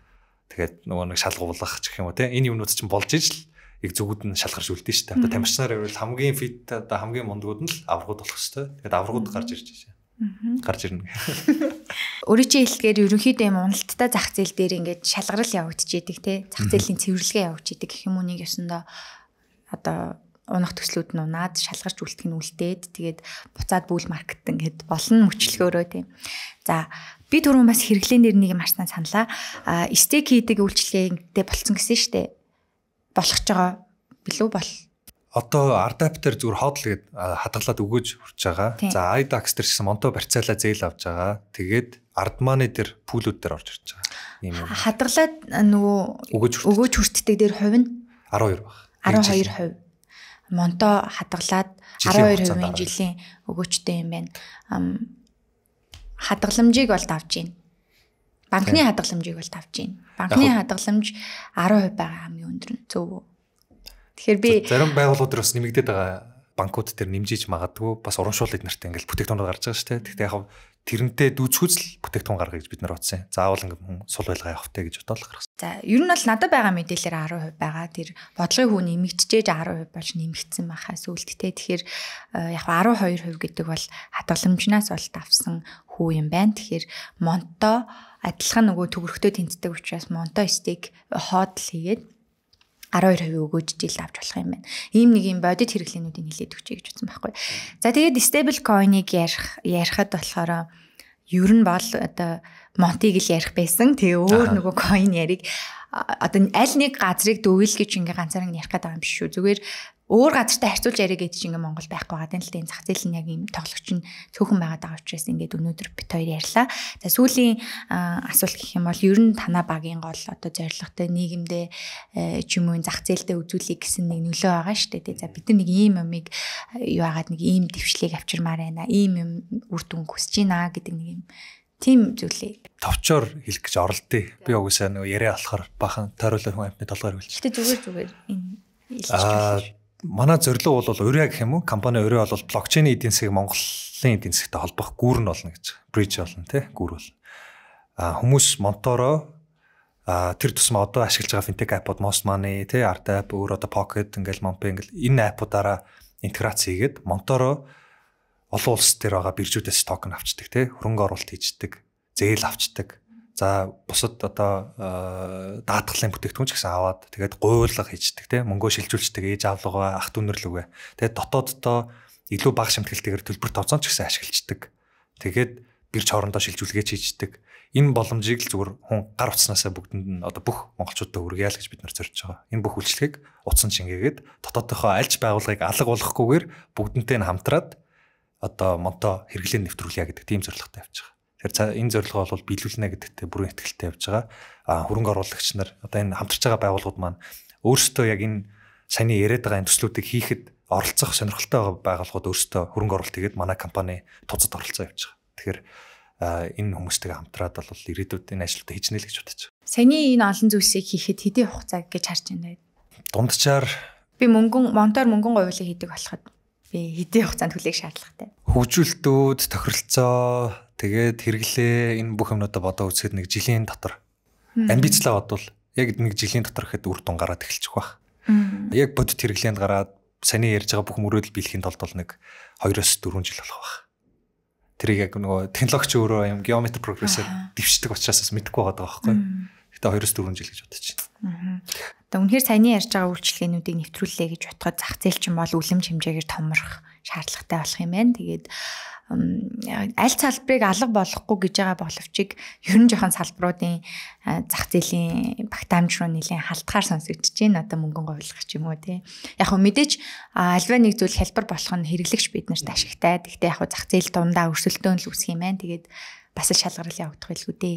тэгээд нөгөө нэг шалгуулах гэх юм уу те энэ юмнууд чинь болж ижил яг зүгүүд нь шалгарч үлдэн шүү дээ. Одоо тамирчнаар ирвэл хамгийн фит одоо хамгийн мундгууд нь л аврагууд болох шүү дээ. Тэгээд аврагууд гарч ирж байна. Аа. Гарч ирнэ. Өөрийн чинь хэлгээр ерөнхийдөө юм уналттай зах зээл дээр ингээд шалгарал явагдчихэйдэг те. Зах зээлийн цэвэрлэгээ явагдчихэйдэг гэх юм уу нэг ёсондоо одоо унах төслүүд нь унаад шалгарч үлдэх нь үлдээд тэгээд буцаад бүл маркетинг гэд болно мөчлөгөөрөө тийм. За Би түрүүн бас хэрэглээнээр нэг юм арснаа саналаа. А стейк хийдэг үйлчлэгээтэй болцсон гэсэн штэ. Болох ч байгаа билүү бол. Одоо ардаптер зүгээр хоотлоо гээд хадгалаад өгөөж хүрч байгаа. За айдакс төр гэсэн монто барьцаалаа зээл авч байгаа. Тэгээд ардманы дээр пүүлүүд дээр орж ирж байгаа. Ийм юм. Хадгалаад нөгөө өгөөж хүртдэг дээр хувь нь 12 баг. 12%. Монто хадгалаад 12% жилийн өгөөчтэй юм байна хадгаламжийг бол давж байна. Банкны хадгаламжийг бол давж байна. Банкны хадгаламж 10% байгаа хамгийн өндөр нь зөв үү? Тэгэхээр би зарим байгууллагууд төр бас нэмэгдээд байгаа банкуд төр нэмжиж магадгүй бас урамшуул эднэрт ингээл бүтээгдэхүүнээр гарч байгаа шүү дээ. Тэгтээ яг тэрнтэй дүүцхүүцэл бүтээгдэхүүн гаргах гэж бид нар утсан. Заавал ингээм сул байлгаа явах те гэж бодоол гаргасан. За, ер нь бол надад байгаа мэдээлэлээр 10% байгаа. Тэр бодлогын хүн нэмэгдчихэж 10% болж нэмэгдсэн байхаа сүулттэй. Тэгэхээр э, яг 12% гэдэг бол хадгаламжнаас болт авсан хүү юм байна. Тэгэхээр монто адилхан нөгөө төгөрхтөө тэмцдэг учраас монто стейк э, хоодл хийгээд 12% өгөөж жил авч болох юм байна. Ийм нэг юм бодит хэрэглээнүүдийг нэлээд өгчэй гэж утсан байхгүй. За тэгээд stable coin-ыг ярих ярихад болохоор ер нь бол одоо монтыг л ярих байсан. Тэгээ өөр нөгөө coin яриг одоо аль нэг газрыг дөвөл гэж ингээ ганцаар ярих гэдэг юм биш шүү. Зүгээр өөр газартай харьцуулж яриа гэдэг чинь ингээ Монгол байхгүй байгаа. Тэнтэй энэ зах зээл нь яг юм тоглогч нь цөөхөн байгаа даа учраас ингээд өнөөдөр бит хоёр ярьлаа. За сүүлийн асуулт гэх юм бол ер нь танаа багийн гол одоо зорилготой нийгэмдээ э, ч юм уу зах зээлтэй үзүүлэх гэсэн нэг нөлөө байгаа шүү дээ. За бид нар нэг ийм юмыг э, юу агаад нэг ийм төвчлийг авчирмаар байна. Ийм юм үр дүн хүсэж байна гэдэг нэг юм Тийм зүйлээ товчоор хэлэх гэж оролдъё. Би угсаа нөгөө яриа алахаар бахан тойруулаа хүн амтны толгойр үлч. Гэтэ зүгээр зүгээр энэ Аа манай зорилго бол урья гэх юм уу? Компани урья бол блокчейн эдийн засгийг Монголын эдийн засагтай холбох гүүр нь болно гэж. Bridge болно тий, гүүр бол. Аа хүмүүс монтороо а тэр тусмаа одоо ашиглаж байгаа финтек апууд Most Money тий Art app өөр одоо Pocket ингээл Monpay ингээл энэ апуудаараа интеграц хийгээд монтороо олон улс дээр байгаа биржүүдээс токен авчдаг тий хөрөнгө оруулалт хийждэг зээл авчдаг за бусад одоо даатгалын бүтээгдэхүүн ч гэсэн аваад тэгээд гуйлга хийждэг тий мөнгөө шилжүүлждэг ээж авлага ах дүүнэр лүгэ тэгээд дотооддоо илүү бага шимтгэлтэйгээр төлбөр тооцоон ч гэсэн ашиглаждаг тэгээд бирж хоорондоо шилжүүлгээч хийждэг энэ боломжийг л зүгээр хүн гар утснаасаа бүгдэнд нь одоо бүх монголчуудаа үргэе л гэж бид нар зорж байгаа. Энэ бүх үйлчлэгийг утсан шингээгээд дотоодынхоо альж байгууллагыг алга болгохгүйгээр бүгдэнтэй нь хамтраад одоо монто хэрэглэн нэвтрүүлъя гэдэг тийм зорилготой явж байгаа. Тэгэхээр энэ зорилгоо бол биелүүлнэ гэдэгтээ бүрэн итгэлтэй явж байгаа. Аа хөрөнгө оруулагч нар одоо энэ хамтарч байгаа байгууллагууд маань өөрсдөө яг энэ саяны яриад байгаа энэ төслүүдийг хийхэд оролцох сонирхолтой байгаа байгууллагууд өөрсдөө хөрөнгө оруулалт хийгээд манай компани туцад оролцоо явьж байгаа. Тэгэхээр энэ хүмүүстэйгээ хамтраад бол ирээдүйд энэ ажилтаа хийжнэ л гэж бодож байгаа. Саяны энэ олон зүйлсийг хийхэд хэдийн хугацаа гэж харж байна вэ? Дундчаар би мөнгөн монтор мөнгөн говьлыг хийдэг болоход би хэдийн хугацаанд хүлээх шаардлагатай. Хөгжүүлэлтүүд, тохиролцоо, тэгээд хэрэглээ энэ бүх юмнуудаа бодоо үзэхэд нэг жилийн дотор амбицлаа бодвол яг нэг жилийн дотор гэхэд үр дүн гараад эхэлчих бах. Яг бодит хэрэглээнд гараад саний ярьж байгаа бүх мөрөөдөл биелэхийн тулд бол нэг 2-4 жил болох бах. Тэрийг яг нөгөө технологич өөрөө юм геометр прогрессор дэвшдэг учраас бас мэдэхгүй байгаа байхгүй. Гэтэ 2-4 жил гэж бодож байна. Одоо үнэхээр саяны ярьж байгаа үйлчлэгээнүүдийг нэвтрүүллээ гэж бодоход зах зээл чинь бол үлэм хэмжээгээр томрох шаардлагатай болох юм байна. Тэгээд аль салбарыг алга болохгүй гэж байгаа боловчиг ер нь жоохон салбаруудын зах зээлийн багтаамж руу нэлээд халтгаар сонсогдож байна. Одоо мөнгөн говьлох ч юм уу тий. Яг хөө мэдээж альва нэг зүйл хэлбэр болох нь хэрэглэгч бид нарт ашигтай. Тэгтээ яг хөө зах зээл дундаа өрсөлдөөн л үсэх юм байна. Тэгээд бас шалгарал явагдах байлгүй дээ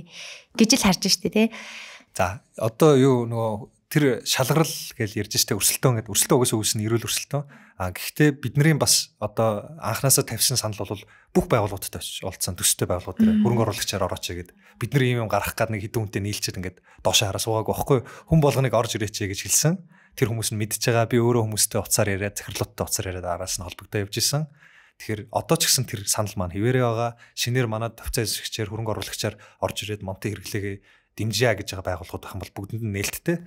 гэж л харж штэ тий. За одоо юу нөгөө тэр шалгарл гэж ярьж штэ өрсөлдөөн гэдэг өрсөлдөө өгөөсөө үүснэ эрүүл өрсөлдөөн. А гэхдээ бидний бас одоо анханасаа тавьсан санал бол бүх байгууллагуудтай олдсон төстэй байгууллагууд дээр хөрөнгө оруулагчаар ороочээ гэд бид нар ийм юм гаргах гад нэг хэдэн хүнтэй нийлчээд ингээд доошоо хараа суугаагүй байхгүй хүн болгоныг орж ирээчээ гэж хэлсэн. Тэр хүмүүс нь мэдчихэж байгаа би өөрөө хүмүүстэй уцаар яриад захирлуудтай уцаар яриад араас нь холбогдоо явж исэн. Тэгэхээр одоо ч гэсэн тэр санал маань хэвээрээ байгаа. Шинээр манай тавцаа эсрэгчээр хөрөнгө оруулагчаар орж ирээд монтой хэрэглээгээ дэмжиа гэж байгаа байгууллагууд ах юм бол бүгдэнд нь нээлттэй.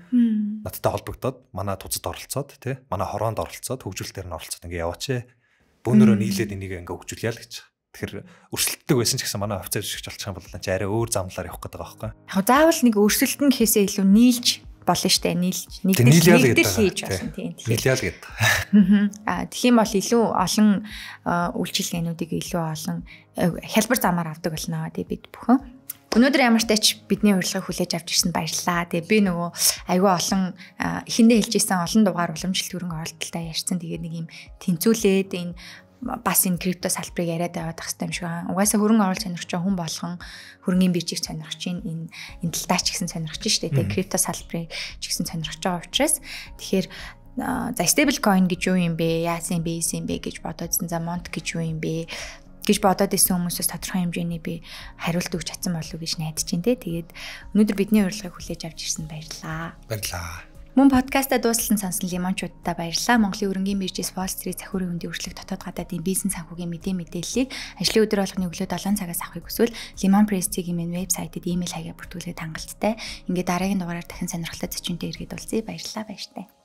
Надтай холбогдоод манай туцад оролцоод тий манай хороонд оролцоод хөгжүүлэлтээр нь оролцоод ингээ яваач. Бөөнөрөө нийлээд энийг ингээ хөгжүүлъя л гэж. Тэгэхээр өрсөлддөг байсан ч гэсэн манай офицер шиг болчих юм бол чи арай өөр замлаар явах гэдэг байгаа байхгүй. Яг заавал нэг өрсөлдөн гэхээсээ илүү нийлж болно штэ нийлж нэгдэл нэгдэл хийж болно тийм тийм нийлэл гэдэг. Аа тэгхийн бол илүү олон үйлчилгээнүүдийг илүү олон э, хялбар замаар авдаг болно аа тий бид бүхэн. Өнөөдөр ямар тач бидний урилгыг хүлээж авч ирсэнд баярлалаа. Тэгээ би нөгөө айгүй олон эхэндээ хэлжсэн олон дугаар уламжлалт хөрөнгө оролдолтой ярьсан. Тэгээ нэг юм тэнцүүлээд энэ бас энэ крипто салбарыг яриад яваад байх хэрэгтэй юм шиг байна. Угаасаа хөрөнгө оруулалт сонирхч хүн болгон хөрөнгөний биржийг сонирхч энэ энэ талдаа ч гэсэн сонирхч шүү дээ. Тэгээ крипто салбарыг ч гэсэн сонирхч байгаа учраас тэгэхээр за stable coin гэж юу юм бэ? Яасан юм бэ? Эс юм бэ гэж бодоодсэн. За mont гэж юу юм бэ? гэж бодоод исэн хүмүүсээс тодорхой хэмжээний би хариулт өгч чадсан болов уу гэж найдаж байна те. Тэгээд өнөөдөр бидний урилгыг хүлээж авч ирсэн баярлалаа. Баярлалаа. Мөн подкаста дууслан сонсон лимончуудтай баярлалаа. Монголын өрөнгийн биржээс Wall Street захирын хөндийн үрчлэх дотоод гадаадын бизнес санхүүгийн мэдээ мэдээллийг ажлын өдөр болгоны өглөө 7 цагаас авахыг хүсвэл Lemon Press-ийн мен вебсайтэд имэйл хаягаар бүртгүүлээд хангалттай. Ингээ дараагийн дугаараар дахин сонирхолтой зочинтой иргэд уулзъя. Баярлалаа баяртай.